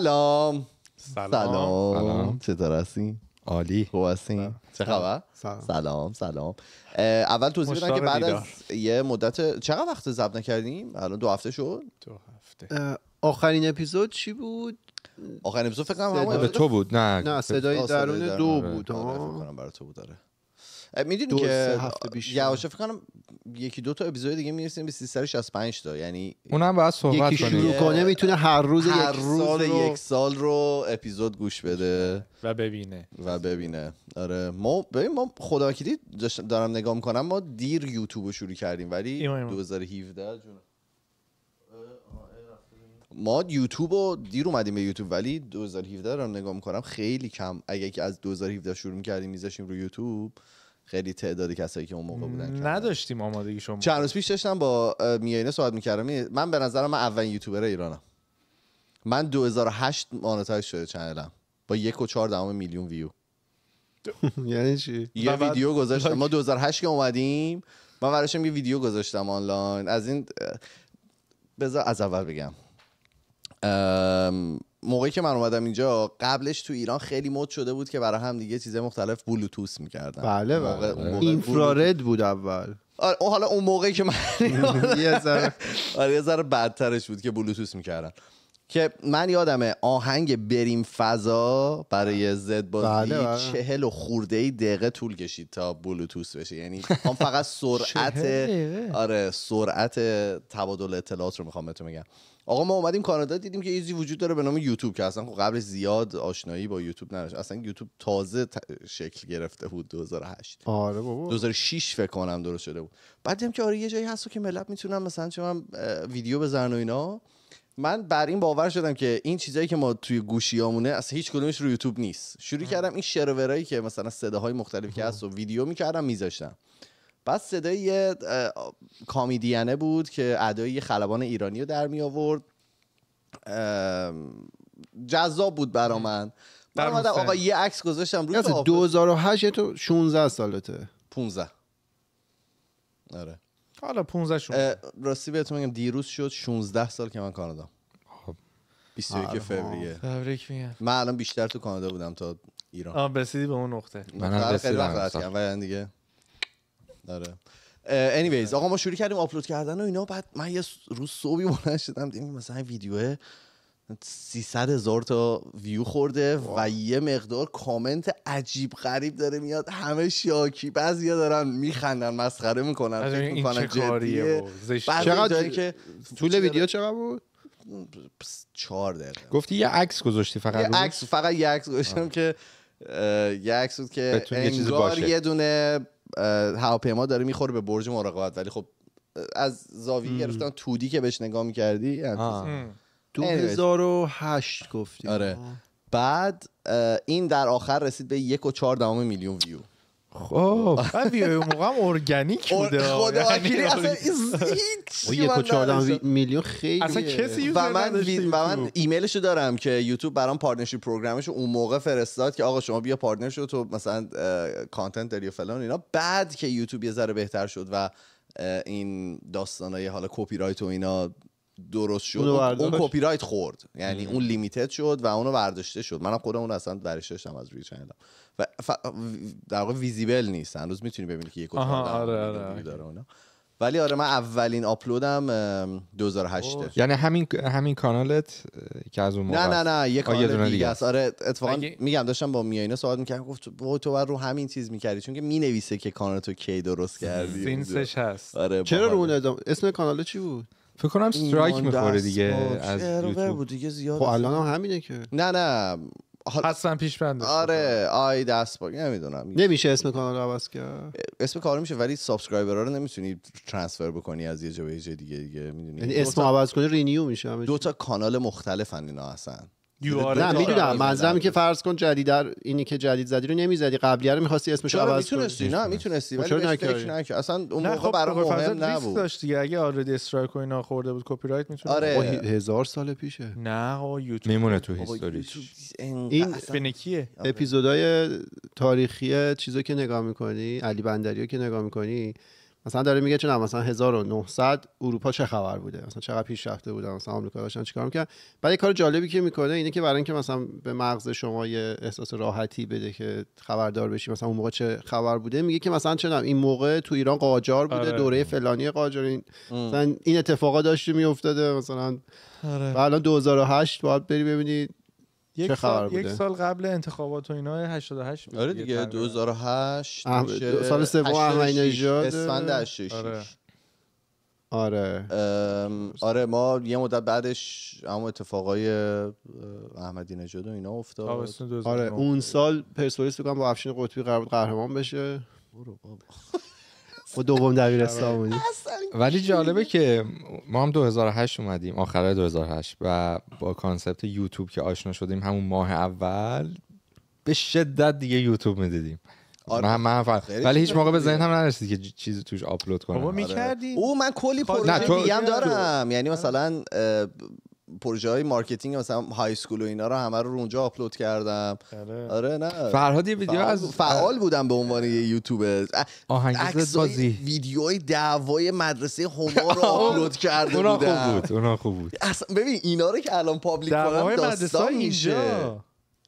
سلام سلام سلام چطور عالی خوب هستین چه خبر سلام سلام, اول توضیح بدم که بعد از یه مدت چقدر وقت ضبط نکردیم الان دو هفته شد دو هفته آخرین اپیزود چی بود آخرین اپیزود فکر کنم به تو بود نه نه صدای درون دو آره، بود آره، برای تو بود آره. میدونی که یواش فکر کنم یکی دو تا اپیزود دیگه میرسیم به 365 تا یعنی اونم باید صحبت یکی شروع کنه میتونه هر روز هر یک روز سال رو... یک سال رو اپیزود گوش بده و ببینه و ببینه آره ما ببین ما خدا دارم نگاه میکنم ما دیر یوتیوب رو شروع کردیم ولی 2017 ما یوتیوب رو دیر اومدیم به یوتیوب ولی 2017 رو نگاه میکنم خیلی کم اگه که از 2017 شروع میکردیم میذاشیم رو یوتیوب خیلی تعدادی کسایی که اون موقع بودن نداشتیم آمادگی شما چند روز پیش داشتم با میاینه صحبت میکردم من به نظرم من اولین یوتیوبر ایرانم من 2008 مانتایز شده چنلم با یک و چهار میلیون ویو یعنی چی؟ یه ویدیو گذاشتم ما 2008 که اومدیم من براشم یه ویدیو گذاشتم آنلاین از این بذار از اول بگم موقعی که من اومدم اینجا قبلش تو ایران خیلی مد شده بود که برای هم دیگه چیز مختلف بلوتوس میکردن بله بله, بود اول آره حالا اون موقعی که من یه ذره آره یه ذره بدترش بود که بلوتوس میکردن که من یادمه آهنگ بریم فضا برای زد بازی بله، آره. چهل و خورده ای دقیقه طول کشید تا بلوتوس بشه یعنی هم فقط سرعت آره سرعت تبادل اطلاعات رو میخوام بهتون میگم آقا ما اومدیم کانادا دیدیم که ایزی وجود داره به نام یوتیوب که اصلا خب قبل زیاد آشنایی با یوتیوب نداشت اصلا یوتیوب تازه شکل گرفته بود 2008 آره بابا 2006 فکر کنم درست شده بود بعد دیدم که آره یه جایی هست که ملت میتونن مثلا چه من ویدیو بزنن و اینا من بر این باور شدم که این چیزایی که ما توی گوشیامونه اصلا هیچ کدومش رو یوتیوب نیست شروع کردم این شرورایی که مثلا صداهای مختلفی که هست و ویدیو میکردم میذاشتم بعد صدای یه کامیدیانه بود که ادای خلبان ایرانی رو در می آورد جذاب بود برا من من آقا یه عکس گذاشتم روی 2008 تو 16 سالته 15 آره حالا 15 16 راستی بهتون میگم دیروز شد 16 سال که من کانادا 21 خب. آره. فوریه تبریک میگم من الان بیشتر تو کانادا بودم تا ایران آه بسیدی به اون نقطه من هم بسیدم یعنی دیگه آره انیویز آقا ما شروع کردیم آپلود کردن و اینا بعد من یه روز صبحی بلند شدم دیدم مثلا این ویدیو 300 هزار تا ویو خورده و یه مقدار کامنت عجیب غریب داره میاد همه شاکی بعضیا دارن میخندن مسخره میکنن آره، فکر میکنن جدیه چقدر که طول ویدیو چقدر بود چهار دقیقه گفتی یه عکس گذاشتی فقط یه عکس فقط یه عکس گذاشتم که یه عکس که انگار یه دونه هواپیما داره میخوره به برج مراقبت ولی خب از زاویه گرفتن تودی که بهش نگاه میکردی یعنی هشت گفتی آره بعد این در آخر رسید به یک و چهار میلیون ویو خب اون موقع هم ارگانیک بوده خدا یعنی یعنی اصلا یه میلیون خیلی اصلا کسی و من, و من ایمیلشو دارم که یوتیوب برام پارتنرشیپ پروگرامش اون موقع فرستاد که آقا شما بیا پارتنر شو تو مثلا کانتنت داری و فلان اینا بعد که یوتیوب یه ذره بهتر شد و این داستانای حالا کپی رایت و اینا درست شد اون کپی رایت خورد یعنی اون لیمیتد شد و اونو برداشته شد منم خودم اون اصلا ورش داشتم از روی و ف... در واقع ویزیبل نیست هنوز میتونی ببینی که یک کد آره آره،, آره داره اونا ولی آره من اولین آپلودم 2008 یعنی همین همین کانالت که از اون موقع نه نه نه یه کانال دیگه است آره اتفاقا میگم داشتم با میاینه صحبت میکردم گفت تو تو رو همین چیز میکردی چون که مینویسه که کانال تو کی درست کردی سینسش هست آره چرا رو اون اسم کانال چی بود فکر کنم استرایک میخوره دیگه از یوتیوب بود دیگه زیاد خب هم همینه که نه نه حسن پیش آره آی دست با نمیدونم نمیشه اسم کانال عوض کرد اسم کانال میشه ولی سابسکرایبر رو نمیتونی ترانسفر بکنی از یه جا به یه جا دیگه دیگه میدونی یعنی اسم عوض کنی رینیو میشه دو تا کانال مختلفن اینا هستن نه میدونم منظرم که فرض کن جدید در اینی که جدید زدی رو نمیزدی قبلی رو میخواستی اسمش عوض کنی میتونستی نه میتونستی ولی چرا نکردی اصلا اون موقع خب، برای مهم نبود داشت دیگه اگه آردی استرایک و ناخورده بود کپی رایت میتونه آره هزار سال پیشه نه آقا یوتیوب میمونه تو هیستوریش این فنکیه آره. اپیزودای تاریخی چیزا که نگاه میکنی علی بندریو که نگاه میکنی مثلا داره میگه چه مثلا 1900 اروپا چه خبر بوده مثلا چقدر پیش رفته بودن مثلا آمریکا داشتن چیکار میکردن بعد کار جالبی که میکنه اینه که برای اینکه مثلا به مغز شما یه احساس راحتی بده که خبردار بشی مثلا اون موقع چه خبر بوده میگه که مثلا چه این موقع تو ایران قاجار بوده آره. دوره فلانی قاجار این مثلا این اتفاقا داشته میافتاده مثلا آره. و الان 2008 باید بری ببینید یک سال بوده؟ یک سال قبل انتخابات و اینا 88 آره دیگه 2008 سال سوم احمدی نژاد اسفند 86 آره آره. آره ما یه مدت بعدش هم اتفاقای احمدی نژاد و اینا افتاد آره اون سال پرسپولیس بگم با افشین قطبی قرار بود قهرمان بشه برو بابا ما دوم دبیرستان بودیم ولی جالبه که ما هم 2008 اومدیم آخره 2008 و با کانسپت یوتیوب که آشنا شدیم همون ماه اول به شدت دیگه یوتیوب میدیدیم آره. من من ولی هیچ موقع به ذهن هم نرسید که چیزی توش آپلود کنم آره. او من کلی خب، پروژه دیگه هم دارم یعنی آره. مثلا پروژه های مارکتینگ مثلا های اسکول و اینا رو همه رو اونجا آپلود کردم آره. آره, نه فرهاد یه ویدیو فعال... از فعال بودم به عنوان یه یوتیوبر آهنگ سازی ویدیوی دعوای مدرسه هما رو آپلود کرده اونا خوب بود اونا خوب بود اصلا ببین اینا رو که الان پابلیک کردم داستان میشه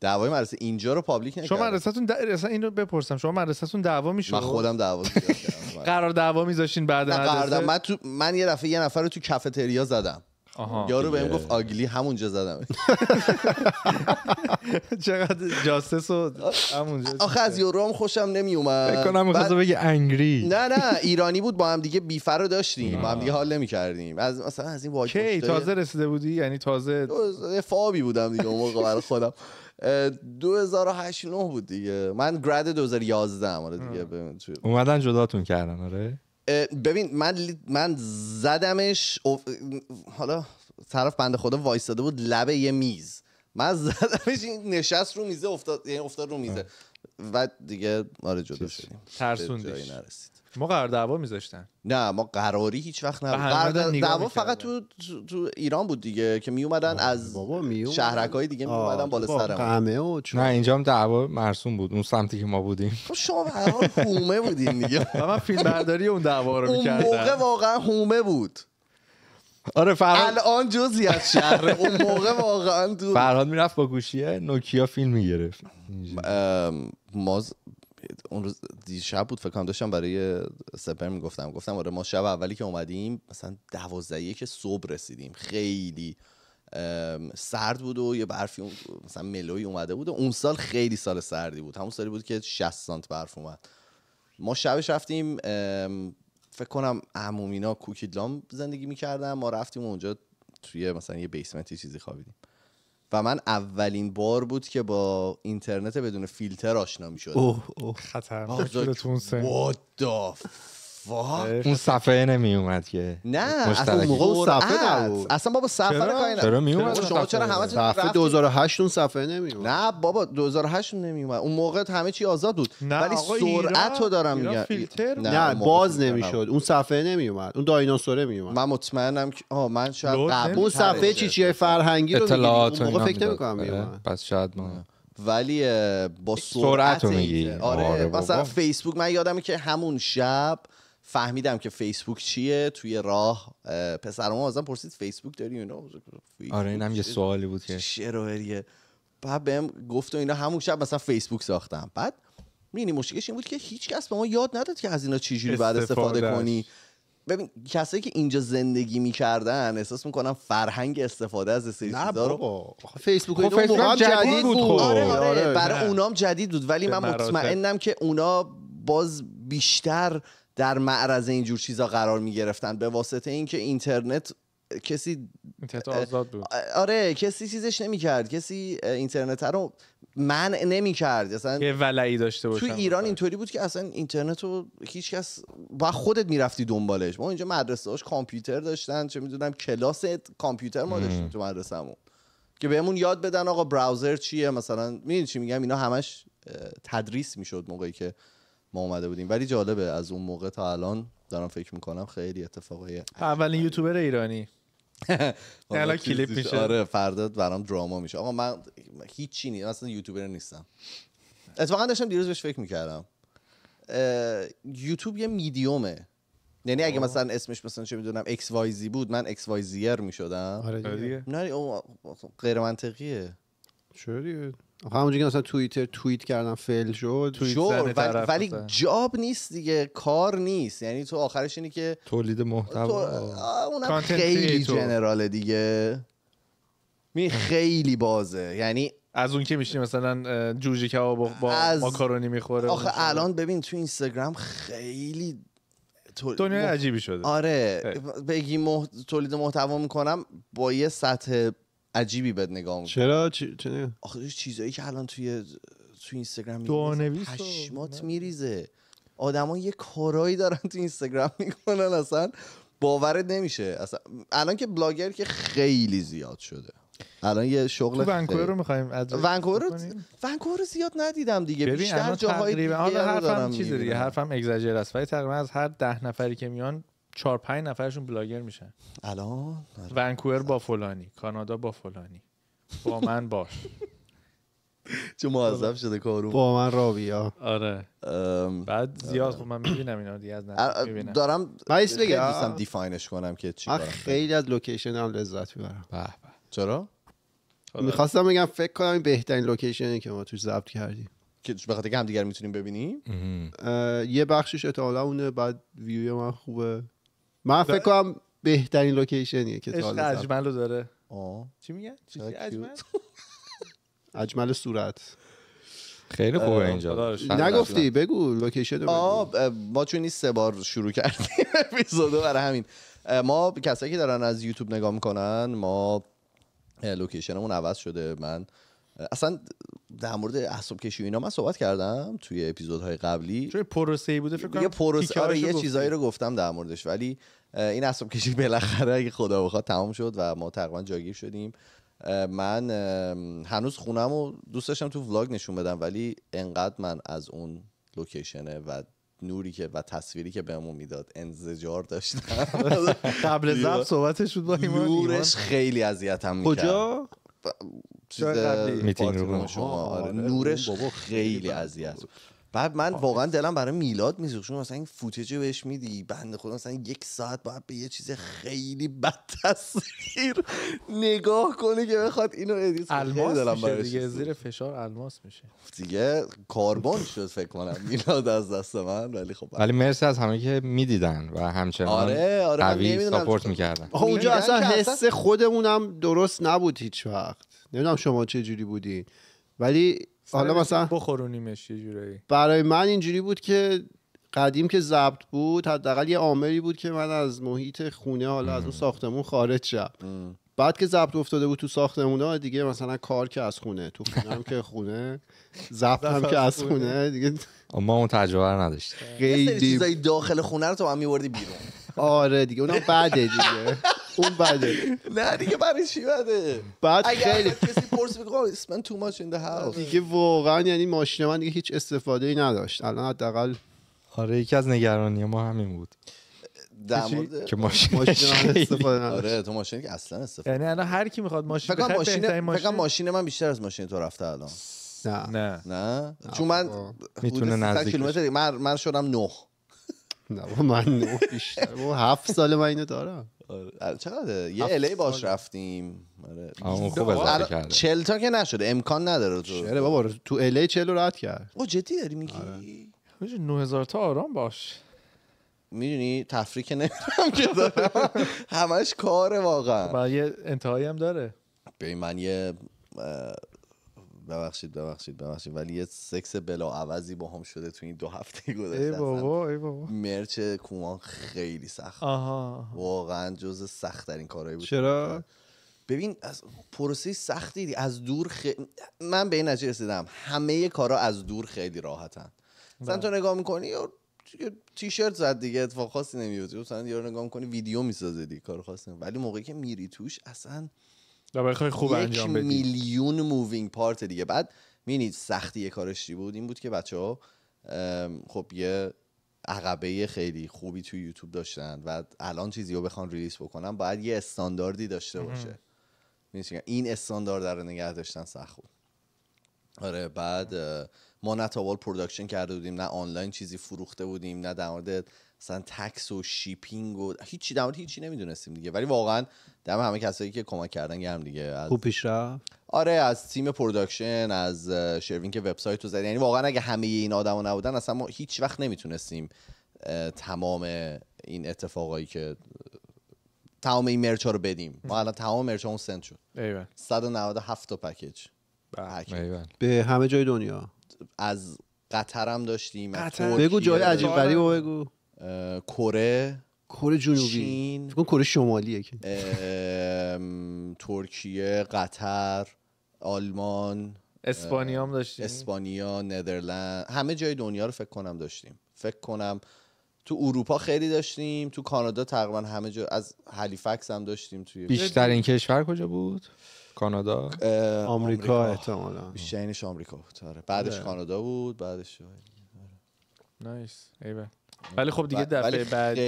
دعوای مدرسه اینجا رو پابلیک نکردم شما مدرسه‌تون در اصلا اینو بپرسم شما مدرسه‌تون دعوا میشد من خودم دعوا قرار دعوا میذاشین بعد مدرسه من تو من یه دفعه یه نفر رو تو کافتریا زدم یارو بهم گفت آگلی همونجا زدم چقدر جاسس و همونجا آخه از یورو خوشم نمی اومد فکر کنم بگه انگری نه نه ایرانی بود با هم دیگه بیفر رو داشتیم با هم دیگه حال نمی‌کردیم از مثلا از این تازه رسیده بودی یعنی تازه فابی بودم دیگه اون موقع برای خودم 2008 بود دیگه من گرد 2011 آره دیگه اومدن جداتون کردن آره ببین من من زدمش حالا طرف بنده خدا وایستاده بود لبه یه میز من زدمش این نشست رو میزه افتاد یعنی افتاد رو میزه و دیگه ماره جدا شدیم ترسوندیش نرسید ما قرار دعوا میذاشتن نه ما قراری هیچ وقت نبود قرار دعوا فقط تو تو ایران بود دیگه که می اومدن از بابا می شهرک های دیگه می اومدن بالا ما نه اینجا هم دعوا مرسوم بود اون سمتی که ما بودیم خب شما به حال هومه بودین دیگه من فیلم برداری اون دعوا رو میکردم اون موقع واقعا حومه بود آره فرهاد الان جزی از شهر اون موقع واقعا تو فرهاد میرفت با گوشیه نوکیا فیلم میگرفت ما اون روز دیشب بود فکر کنم داشتم برای سپر میگفتم گفتم آره ما شب اولی که اومدیم مثلا دوازده یک صبح رسیدیم خیلی سرد بود و یه برفی مثلا ملوی اومده بود و اون سال خیلی سال سردی بود همون سالی بود که 60 سانت برف اومد ما شبش رفتیم فکر کنم عمومینا کوکیدلام زندگی میکردم ما رفتیم اونجا توی مثلا یه بیسمنتی چیزی خوابیدیم و من اولین بار بود که با اینترنت بدون فیلتر آشنا می شدم اوه اوه خطر آره. اون صفحه نمی اومد که نه اصلا اون موقع خب، صفحه نبود اصلا بابا صفحه چرا, چرا می اومد شما چرا همه صفحه 2008 اون صفحه نمی اومد نه بابا 2008 نمی اومد اون موقع همه چی آزاد بود ولی سرعت رو دارم میگم نه باز نمیشد اون صفحه نمی اومد اون دایناسوره می اومد من مطمئنم که آها من شاید اون صفحه چی چیه؟ فرهنگی رو اطلاعات اون موقع فکر نمی کنم آره، پس شاید ما ولی با سرعت میگی آره, آره مثلا فیسبوک من یادمه که همون شب فهمیدم که فیسبوک چیه توی راه پسرم ازم پرسید فیسبوک داری اینا خب، خب، آره اینم یه سوالی بود که شروریه بعد بهم گفت و اینا همون شب مثلا فیسبوک ساختم بعد میبینی مشکلش این بود که هیچ کس به ما یاد نداد که از اینا چجوری بعد استفاده, کنی ببین کسایی که اینجا زندگی میکردن احساس میکنم فرهنگ استفاده از سری چیزا فیسبوک خب، جدید بود, آره،, آره, آره برای اونام جدید بود ولی من مطمئنم که اونا باز بیشتر در معرض اینجور چیزا قرار می گرفتن به واسطه اینکه اینترنت کسی اینترنت آزاد بود آره کسی چیزش نمیکرد کسی اینترنت رو منع نمیکرد اصلا یه ولعی داشته باشن تو ایران اینطوری بود که اصلا اینترنت رو هیچکس با خودت میرفتی دنبالش ما اینجا مدرسه هاش کامپیوتر داشتن چه میدونم کلاس کامپیوتر ما داشتیم تو مدرسه‌مون که بهمون یاد بدن آقا براوزر چیه مثلا میدونی چی میگم اینا همش تدریس میشد موقعی که ما اومده بودیم ولی جالبه از اون موقع تا الان دارم فکر میکنم خیلی اتفاقای اولین یوتیوبر ایرانی الان کلیپ میشه آره فردا برام دراما میشه آقا من هیچی نیست اصلا یوتیوبر نیستم اتفاقا داشتم دیروز بهش فکر میکردم یوتیوب یه میدیومه یعنی اگه مثلا اسمش مثلا چه میدونم اکس وای زی بود من اکس وای زیر میشدم آره دیگه نه غیر منطقیه چرا همونجوری که مثلا توییتر توییت کردن فیل شد ولی, ولی جاب نیست دیگه کار نیست یعنی تو آخرش اینه که تولید محتوا اونم خیلی جنراله دیگه می خیلی بازه یعنی از اون که میشینی مثلا جوجه کباب با, از... ماکارونی میخوره آخه الان ببین تو اینستاگرام خیلی تول... دنیا عجیبی شده آره بگی تولید محتوا میکنم با یه سطح عجیبی بهت نگاه میکنه چرا چ... آخه چیزایی که الان توی تو اینستاگرام پشمات میریزه آدما یه کارایی دارن تو اینستاگرام میکنن اصلا باورت نمیشه اصلا الان که بلاگر که خیلی زیاد شده الان یه شغل ونکوور رو می‌خوایم ونکوور رو ونکوور زیاد ندیدم دیگه بیشتر جاهای دیگه حرفم چیز دیگه حرفم اگزاجر است ولی تقریبا از هر ده نفری که میان چهار پنج نفرشون بلاگر میشن الان ونکوور با فلانی کانادا با فلانی با من باش چه معذب شده کارو با من بیا آره بعد زیاد خب من میبینم اینا دیگه از دارم بایس بگم دیفاینش کنم که چی خیلی از لوکیشن هم لذت میبرم به چرا میخواستم بگم فکر کنم این بهترین لوکیشنی که ما توی ضبط کردیم که به خاطر هم دیگر میتونیم ببینیم یه بخشش احتمالا اونه بعد ویوی من خوبه من فکر کنم بهترین لوکیشنیه که تا حالا اجمل داره آه. چی میگن اجمل اجمل صورت خیلی خوبه اینجا نگفتی بگو لوکیشن ما چون سه بار شروع کردیم اپیزودو برای همین ما کسایی که دارن از یوتیوب نگاه میکنن ما لوکیشنمون عوض شده من اصلا در مورد احساب کشی و اینا من صحبت کردم توی اپیزودهای قبلی چون پروسه بوده فکر کنم آره، یه چیزایی رو گفتم در موردش ولی این احساب کشی بالاخره اگه خدا بخواد تمام شد و ما تقریبا جاگیر شدیم من هنوز خونم رو دوست داشتم تو ولاگ نشون بدم ولی انقدر من از اون لوکیشنه و نوری که و تصویری که بهمون میداد انزجار داشتم قبل زب صحبتش بود با ایمان نورش خیلی اذیتم میکرد کجا چیز میتینگ رو شما آره،, آره. نورش خیلی اذیت بعد من واقعا دلم برای میلاد میزوخ چون مثلا این فوتج بهش میدی بنده خدا مثلا یک ساعت باید به یه چیز خیلی بد نگاه کنه که بخواد اینو ادیت الماس دلم میشه دیگه زیر فشار الماس میشه دیگه کاربن شد فکر کنم میلاد از دست من ولی خب ولی مرسی از همه که میدیدن و همچنان آره آره ساپورت میکردن اونجا اصلا حس خودمونم درست نبود هیچ وقت نمیدونم شما چه جوری بودی ولی حالا مثلا بخورونیمش یه جورایی برای من اینجوری بود که قدیم که ضبط بود حداقل یه عاملی بود که من از محیط خونه حالا از اون ساختمون خارج شم بعد که ضبط افتاده بود تو ساختمون ها دیگه مثلا کار که از خونه تو خونه که خونه ضبط هم که از خونه دیگه ما اون تجربه رو نداشتیم خیلی چیزای داخل خونه رو تو هم میوردی بیرون آره دیگه اونم بعده دیگه اون بده نه دیگه برای چی بده بعد خیلی کسی پرس من تو ماچ این هاوس دیگه واقعا یعنی ماشین من دیگه هیچ استفاده ای نداشت الان حداقل آره یکی از نگرانی ما همین بود در مورد که ماشین ماشین استفاده آره تو ماشین که اصلا استفاده یعنی الان هر کی میخواد ماشین بخره ماشین ماشین ماشین من بیشتر از ماشین تو رفته الان نه نه نه چون من میتونه نزدیک کیلومتر من من شدم 9 نه من 9 بیشتر و 7 سال من اینو دارم آره, آره، چقدر یه الی باش رفتیم آره, آره. چل تا که نشده امکان نداره تو چهره بابا تو الی چلو راحت کرد او جدی داری میگی آره. 9000 تا آرام باش میدونی تفریق نمیدونم که همش کاره واقعا و یه انتهایی هم داره به من یه ببخشید ببخشید ببخشید ولی یه سکس بلا عوضی با هم شده تو این دو هفته گذشته ای بابا ای بابا مرچ کومان خیلی سخت واقعا جز سخت ترین کارهایی بود چرا ببین از پروسه سختی از دور خ... من به این نتیجه رسیدم همه کارا از دور خیلی راحتن مثلا بله. تو نگاه میکنی و تیشرت زد دیگه اتفاق خاصی نمیفته مثلا یارو نگاه میکنی ویدیو میسازه دیگه کار خاصی ولی موقعی که میری توش اصلا خیلی خوب انجام یک میلیون مووینگ پارت دیگه بعد میبینید سختی یه کارش بود این بود که بچه ها خب یه عقبه خیلی خوبی تو یوتیوب داشتن و الان چیزی رو بخوان ریلیس بکنن باید یه استانداردی داشته باشه این استاندارد رو نگه داشتن سخت بود آره بعد ما نه تاوال پروداکشن کرده بودیم نه آنلاین چیزی فروخته بودیم نه در مورد مثلا تکس و شیپینگ و هیچی در هیچی نمیدونستیم دیگه ولی واقعا دم همه کسایی که کمک کردن گرم دیگه از خوب پیش آره از تیم پروداکشن از شروین که وبسایت رو زد یعنی واقعا اگه همه این آدما نبودن اصلا ما هیچ وقت نمیتونستیم تمام این اتفاقایی که تمام این مرچ رو بدیم ما الان تمام مرچ اون سنت شد ایوان. 197 تا پکیج بله. به همه جای دنیا از قطرم داشتیم قطر. بگو جای عجیب بگو کره کره جنوبی چین کره شمالیه که ترکیه قطر آلمان اسپانیا هم داشتیم اسپانیا ندرلند همه جای دنیا رو فکر کنم داشتیم فکر کنم تو اروپا خیلی داشتیم تو کانادا تقریبا همه جا از هلیفکس هم داشتیم توی بیشتر این کشور کجا بود کانادا آمریکا احتمالا بیشترینش آمریکا بود آره. بعدش آره. کانادا بود بعدش نایس ولی خب دیگه دفعه بعد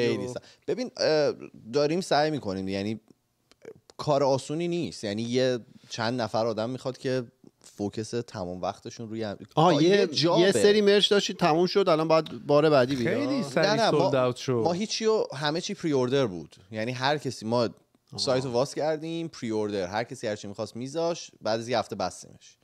ببین داریم سعی میکنیم یعنی کار آسونی نیست یعنی یه چند نفر آدم میخواد که فوکس تمام وقتشون روی هم... آه, یه, جابه. یه سری مرچ داشتی تموم شد الان باید بار بعدی بیاد خیلی سری شد ما هیچی و همه چی پری اوردر بود یعنی هر کسی ما سایت رو واس کردیم پری اوردر هر کسی هر چی میخواست میذاش بعد از یه هفته بستیمش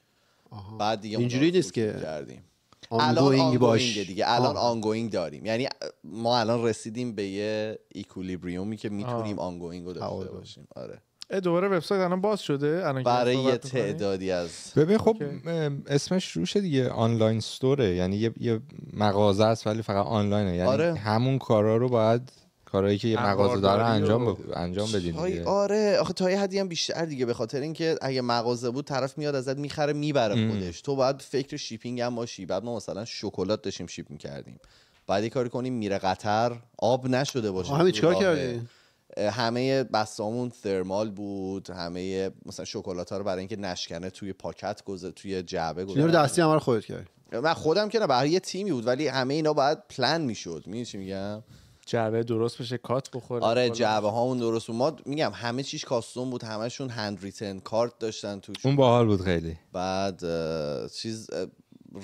بعد دیگه اینجوری نیست که کردیم الان آنگوینگ دیگه الان آنگوینگ داریم یعنی ما الان رسیدیم به یه ایکولیبریومی که میتونیم آنگوینگ رو داشته باشیم آره دوباره وبسایت الان باز شده برای یه تعدادی از ببین خب اسمش روشه دیگه آنلاین استوره یعنی یه, یه مغازه است ولی فقط آنلاینه یعنی آره. همون کارا رو باید کارهایی که یه مغازه داره انجام انجام بدین آره آخه تا یه حدی هم بیشتر دیگه به خاطر اینکه اگه مغازه بود طرف میاد ازت میخره میبره خودش تو باید فکر شیپینگ هم باشی بعد ما مثلا شکلات داشتیم شیپ میکردیم بعد یه کاری کنیم میره قطر آب نشده باشه همه چیکار کردی همه بستامون ترمال بود همه مثلا شکلات ها رو برای اینکه نشکنه توی پاکت گذاشت توی جعبه گذاشت دستی هم رو خودت کرد من خودم که نه برای یه تیمی بود ولی همه اینا باید پلن میشد میدونی چی میگم جعبه درست بشه کات بخوره آره جعبه هامون درست ما میگم همه چیش کاستوم بود همشون هند ریتن کارت داشتن توش اون باحال بود خیلی بعد چیز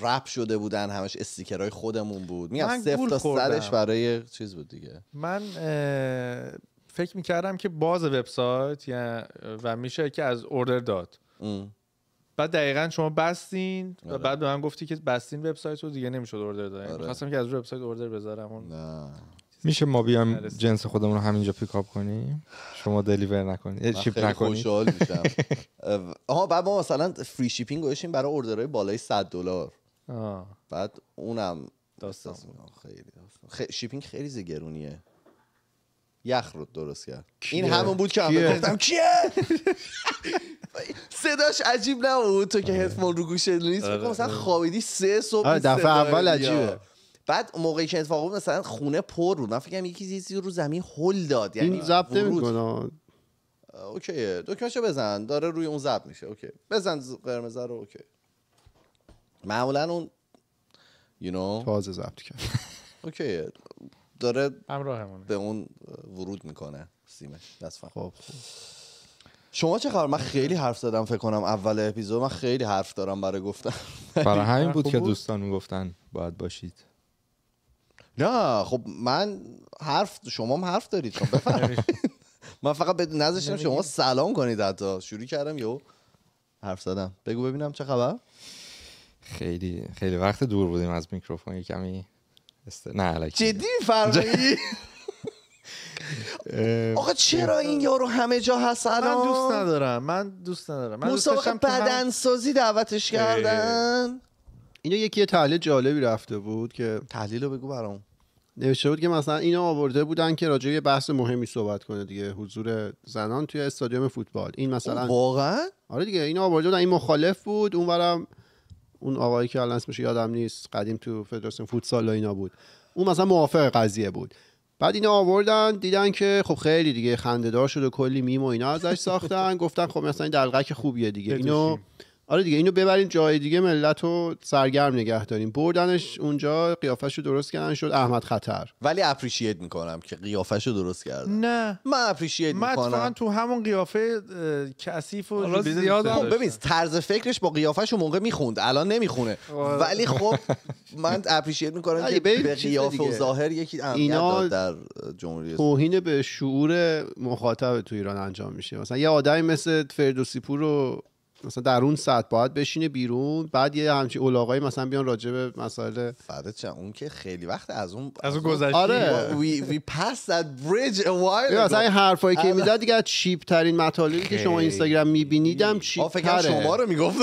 رپ شده بودن همش استیکرهای خودمون بود میگم صفر تا صدش برای چیز بود دیگه من فکر میکردم که باز وبسایت و میشه که از اوردر داد بعد دقیقا شما بستین و آره. بعد به من گفتی که بستین وبسایت رو دیگه نمیشد اوردر دادن آره. که از وبسایت اوردر بذارم اون نه میشه ما بیام جنس خودمون رو همینجا پیکاپ کنیم شما دلیور نکنید شیپ نکنید خوشحال میشم آها بعد ما مثلا فری شیپینگ گذاشتیم برای اوردرهای بالای 100 دلار بعد اونم داستان خیلی شیپینگ خیلی زگرونیه یخ رو درست کرد این همون بود که همه گفتم کیه صداش عجیب نبود تو که هدفون آره. رو گوشه نیست مثلا آره. خوابیدی سه صبح آره، دفعه اول عجیبه بعد موقعی که اتفاق بود مثلا خونه پر بود من فکر یکی چیزی رو زمین هل داد یعنی این ضبط نمیکنه اوکی دوکشو بزن داره روی اون ضبط میشه اوکی بزن قرمز رو اوکی معمولا اون you know... تازه ضبط کرد اوکی داره به اون ورود میکنه سیمش دست خب شما چه خبر من خیلی حرف زدم فکر کنم اول اپیزود من خیلی حرف دارم برای گفتن برای همین بود که دوستان میگفتن باید باشید نه خب من حرف شما هم حرف دارید خب من فقط بدون نذاشتم شما سلام کنید حتی شروع کردم یو حرف زدم بگو ببینم چه خبر خیلی خیلی وقت دور بودیم از میکروفون کمی است... نه جدی فرمایی آقا چرا این یارو همه جا هست الان من دوست ندارم من دوست ندارم من مسابقه بدنسازی دعوتش کردن اینو یکی یه تحلیل جالبی رفته بود که تحلیل رو بگو برام نوشته بود که مثلا اینو آورده بودن که راجع یه بحث مهمی صحبت کنه دیگه حضور زنان توی استادیوم فوتبال این مثلا واقعا آره دیگه اینو آورده بودن این مخالف بود اونورم اون آقایی که الان اسمش یادم نیست قدیم تو فدراسیون فوتسال و اینا بود اون مثلا موافق قضیه بود بعد اینا آوردن دیدن که خب خیلی دیگه خندهدار شد و کلی میم و اینا ازش ساختن گفتن خب مثلا این دلغک خوبیه دیگه اینو آره دیگه اینو ببرین جای دیگه ملت رو سرگرم نگه داریم بردنش اونجا قیافش رو درست کردن شد احمد خطر ولی اپریشیت میکنم که قیافش رو درست کرد نه من اپریشیت میکنم من تو همون قیافه کثیف و زیاد خب ببین طرز فکرش با قیافش رو موقع میخوند الان نمیخونه آه. ولی خب من اپریشیت میکنم که به قیافه و ظاهر یکی اینا در جمهوری توهین به شعور مخاطب تو ایران انجام میشه مثلا یه آدمی مثل فردوسی پور رو مثلا در اون ساعت باید بشینه بیرون بعد یه همچین اولاغایی مثلا بیان راجب به مسائل بعد چه اون که خیلی وقت از اون از اون گذشتی آره وی ا وایل مثلا این حرفایی که میزد دیگه از چیپ ترین مطالبی که شما اینستاگرام میبینیدم چی؟ فکر شما رو میگفت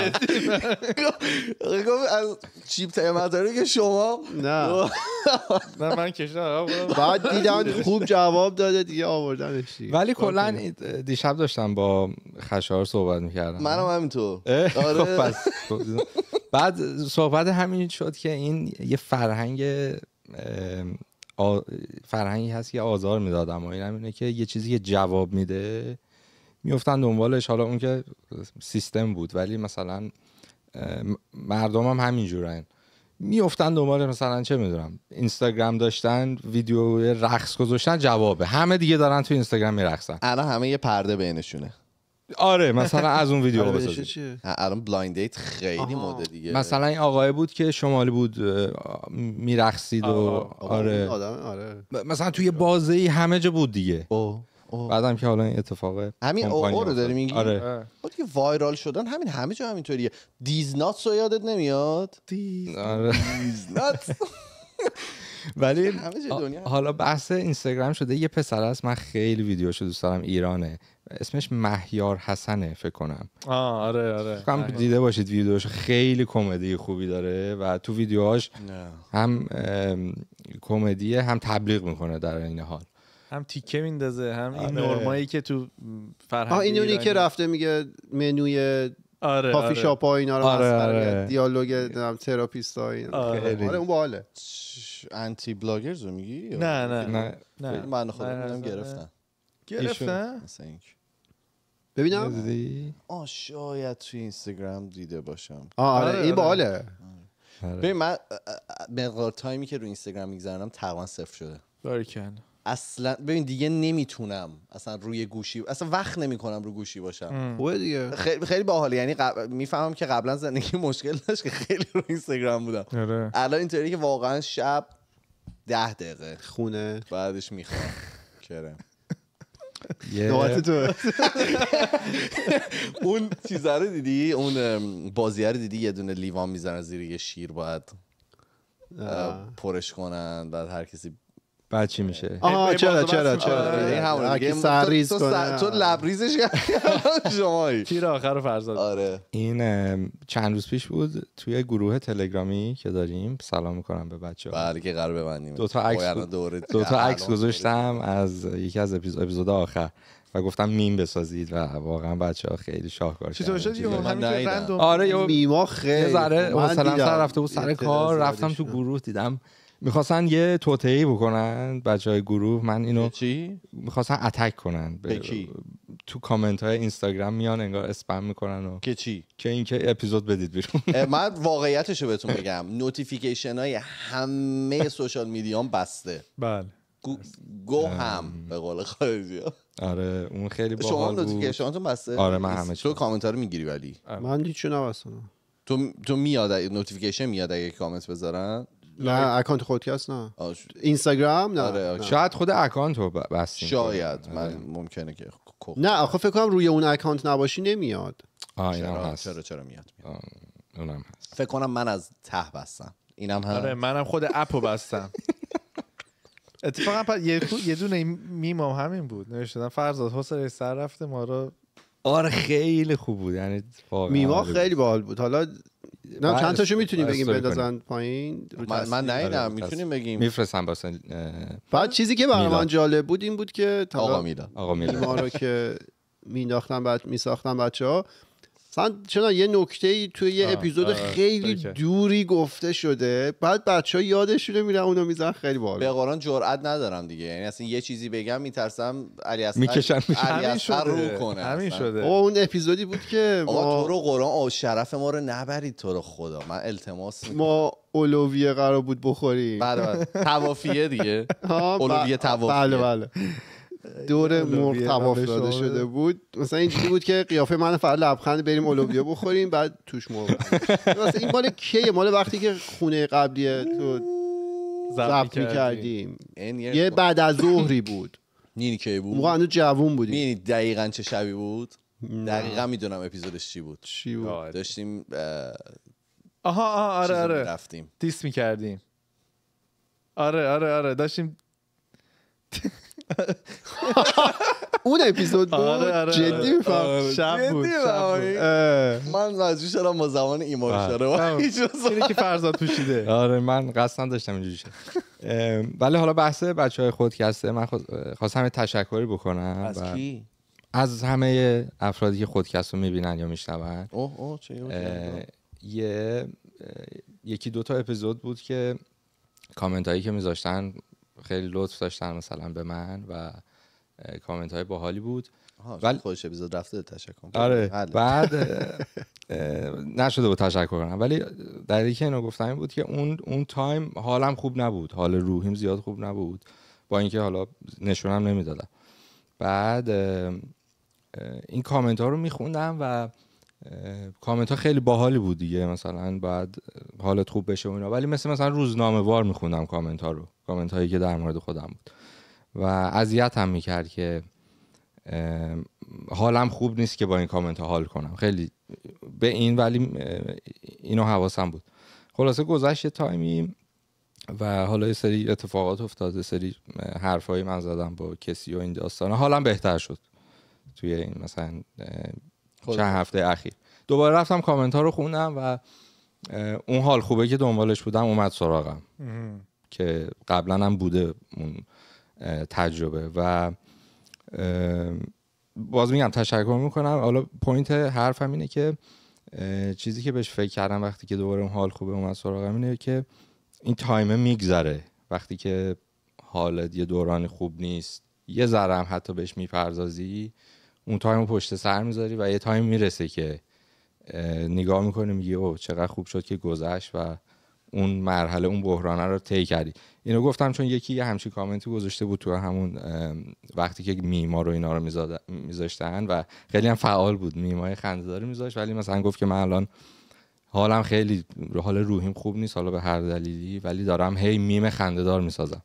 از چیپ ترین مطالبی که شما نه نه من کشیدم بعد دیدم خوب جواب داده دیگه آوردنش ولی کلا دیشب داشتم با خشار صحبت میکردم منم همینطور آره. خب، خب، بعد صحبت همین شد که این یه فرهنگ فرهنگی هست که آزار میداد اما این اینه که یه چیزی که جواب میده میفتن دنبالش حالا اون که سیستم بود ولی مثلا مردم هم همینجورن میفتن دنبال مثلا چه میدونم اینستاگرام داشتن ویدیو رقص گذاشتن جوابه همه دیگه دارن تو اینستاگرام میرقصن الان همه یه پرده بینشونه آره مثلا از اون ویدیو آره، بسازیم الان بلایند دیت خیلی مود دیگه مثلا این آقای بود که شمالی بود میرخصید و آره, آره. مثلا توی بازه ای همه جا بود دیگه بعدم که حالا این اتفاقه همین او رو داری میگی آره خب دیگه وایرال شدن همین همه جا همینطوریه دیزناتس رو یادت نمیاد آره. دیزنات ولی حالا بحث اینستاگرام شده یه پسر هست من خیلی ویدیوشو دوست دارم ایرانه اسمش مهیار حسنه فکر کنم آره آره دیده باشید ویدیوش خیلی کمدی خوبی داره و تو ویدیوهاش هم کمدیه هم تبلیغ میکنه در این حال هم تیکه میندازه هم این آره. نرمایی که تو فرهنگ اینونی که رفته میگه منوی آره کافی آره. شاپ اینا رو آره آره. دیالوگ تراپیست ها اینا آره. آره اون باله انتی بلاگرز رو میگی نه نه نه, نه. من خودم میگم گرفتن گرفتن ببینم آ شاید توی اینستاگرام دیده باشم آره،, آره این آره. باحاله آره. ببین من مقدار تایمی که رو اینستاگرام میگذرنم تقریبا صفر شده باریکن اصلا ببین دیگه نمیتونم اصلا روی گوشی اصلا وقت نمیکنم روی گوشی باشم خوبه دیگه خیلی خیلی باحال یعنی میفهمم که قبلا زندگی مشکل داشت که خیلی رو اینستاگرام بودم آره. الان اینطوری که واقعا شب ده دقیقه خونه بعدش میخوام کرم تو اون چیزه رو دیدی اون بازیه رو دیدی یه دونه لیوان میزنن زیر یه شیر باید پرش کنن بعد هر کسی بعد چی میشه آها چرا چرا چرا آره، این سرریز کنه تو لبریزش شمایی تیر آخر فرزاد آره این چند روز پیش بود توی گروه تلگرامی که داریم سلام میکنم به بچه بله که قرار ببندیم دو تا عکس دو تا عکس گذاشتم از یکی از اپیزود آخر و گفتم میم بسازید و واقعا بچه ها خیلی شاهکار چطور شد آره میما خیلی ذره مثلا سر رفته بود سر کار رفتم تو گروه دیدم میخواستن یه توتعی بکنن بچه های گروه من اینو چی؟ میخواستن اتک کنن به تو کامنت های اینستاگرام میان انگار اسپم میکنن و که چی؟ که اینکه اپیزود بدید بیرون من واقعیتش رو بهتون بگم نوتیفیکیشن های همه سوشال میدیام بسته بله گو, هم به قول خارجی آره اون خیلی باحال شما نوتیفیکیشناتون بسته آره من همه تو کامنت ها رو میگیری ولی آره. من تو تو میاد نوتیفیکیشن میاد اگه کامنت بذارن نه آره. اکانت هست نه اینستاگرام نه. آره شاید خود اکانت رو شاید آره. من ممکنه که نه آخه فکر کنم روی اون اکانت نباشی نمیاد آه هست. چرا چرا میاد, میاد. اونم هست فکر کنم من از ته بستم اینم هست آره منم خود اپ رو بستم اتفاقا یه, یه دونه همین بود نوشتم فرزاد سره سر رفته ما رو آره خیلی خوب بود یعنی میما خیلی باحال بود حالا نه چند بله. تاشو میتونیم بگیم بندازن پایین من, نه نه میتونیم بگیم میفرستم واسه بعد چیزی که برای من جالب بود این بود که آقا میلاد آقا رو که مینداختن بعد میساختن بچه ها مثلا چرا یه نکته ای توی یه اپیزود خیلی دوری گفته شده بعد بچه یادش یادشونه میرن اونو میزن خیلی بالا به قرآن جرئت ندارم دیگه یعنی اصلا یه چیزی بگم میترسم علی اصغر میکشن رو کنه همین شده اون اپیزودی بود که ما تو رو قرآن شرف ما رو نبرید تو رو خدا من التماس میکنم ما اولویه قرار بود بخوریم بله بله توافیه دیگه اولویه بله، توافیه بله بله دور مرغ تواف آره. شده بود مثلا اینجوری بود که قیافه من فقط لبخند بریم اولوبیا بخوریم بعد توش مرغ مثلا این مال کیه مال وقتی که خونه قبلی تو ضبط میکردیم یه یعنی بعد از ظهری بود نینی کی بود موقع هنوز جوون بودیم نینی دقیقا چه شبی بود دقیقا میدونم اپیزودش چی بود چی بود آره. داشتیم آها آره آره رفتیم میکردیم آره آره آره داشتیم اون اپیزود بود آره، آره، آره. جدی میفهم شب بود من از جوش رو با زمان ایمان شده که فرزاد پوشیده آره من قصد داشتم اینجوری شد ولی حالا بحث بچه های خودکسته من خواستم تشکری بکنم از کی؟ از همه افرادی که خودکست رو میبینن یا میشنون اوه اوه یه یکی دوتا اپیزود بود که کامنت هایی که میذاشتن خیلی لطف داشتن مثلا به من و کامنت های باحالی بود ولی خودش اپیزود رفته تشکر آره بله. بعد نشده با تشکر کنم ولی دلیلی که اینو گفتم این بود که اون اون تایم حالم خوب نبود حال روحیم زیاد خوب نبود با اینکه حالا نشونم نمیدادم بعد این کامنت ها رو میخوندم و کامنت ها خیلی باحالی بود دیگه مثلا بعد حالت خوب بشه و ولی مثل مثلا روزنامه وار میخوندم کامنت ها رو کامنت هایی که در مورد خودم بود و اذیت هم میکرد که حالم خوب نیست که با این کامنت ها حال کنم خیلی به این ولی اینو حواسم بود خلاصه گذشت تایمی و حالا یه سری اتفاقات افتاده سری حرفایی من زدم با کسی و این داستان حالم بهتر شد توی این مثلا چند هفته اخیر دوباره رفتم کامنت ها رو خوندم و اون حال خوبه که دنبالش بودم اومد سراغم که قبلا هم بوده اون تجربه و باز میگم تشکر میکنم حالا پوینت حرفم اینه که چیزی که بهش فکر کردم وقتی که دوباره اون حال خوبه اومد سراغم اینه که این تایمه میگذره وقتی که حالت یه دوران خوب نیست یه ذره هم حتی بهش میپردازی اون تایم رو پشت سر میذاری و یه تایم میرسه که نگاه میکنی میگی او چقدر خوب شد که گذشت و اون مرحله اون بحرانه رو طی کردی اینو گفتم چون یکی یه همچین کامنتی گذاشته بود تو همون وقتی که میما رو اینا رو میذاشتن و خیلی هم فعال بود میمای خنده‌دار میذاشت ولی مثلا گفت که من الان حالم خیلی حال روحیم خوب نیست حالا به هر دلیلی ولی دارم هی میم خندهدار میسازم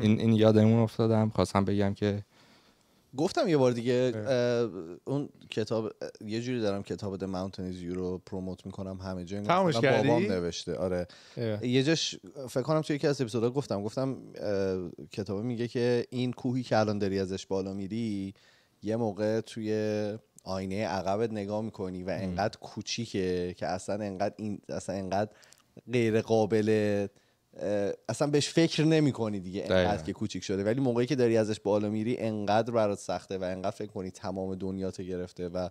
این این یادمون افتادم خواستم بگم که گفتم یه بار دیگه اون کتاب یه جوری دارم کتاب The Mountain is You رو پروموت میکنم همه جا تمامش کردی؟ بابام نوشته آره یه جاش فکر کنم توی یکی از اپیزودها گفتم گفتم کتاب میگه که این کوهی که الان داری ازش بالا میری یه موقع توی آینه عقبت نگاه میکنی و انقدر کوچیکه که اصلا انقدر این اصلا انقدر غیر قابل اصلا بهش فکر نمی کنی دیگه انقدر که کوچیک شده ولی موقعی که داری ازش بالا میری انقدر برات سخته و انقدر فکر کنی تمام دنیا تو گرفته و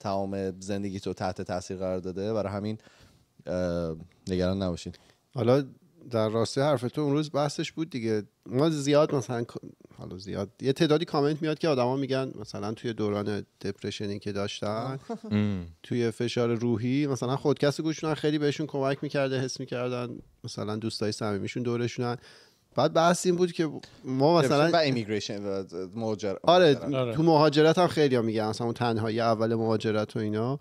تمام زندگی تو تحت تاثیر قرار داده برای همین نگران نباشین حالا در راسته حرف تو اون روز بحثش بود دیگه ما زیاد مثلا حالا زیاد یه تعدادی کامنت میاد که آدما میگن مثلا توی دوران دپرشنی که داشتن توی فشار روحی مثلا خودکس خیلی بهشون کمک میکرده حس میکردن مثلا دوستای صمیمیشون دورشونن بعد بحث این بود که ما مثلا امیگریشن و مهاجرت آره،, آره, تو مهاجرت هم خیلی میگن مثلا اون تنهایی اول مهاجرت و اینا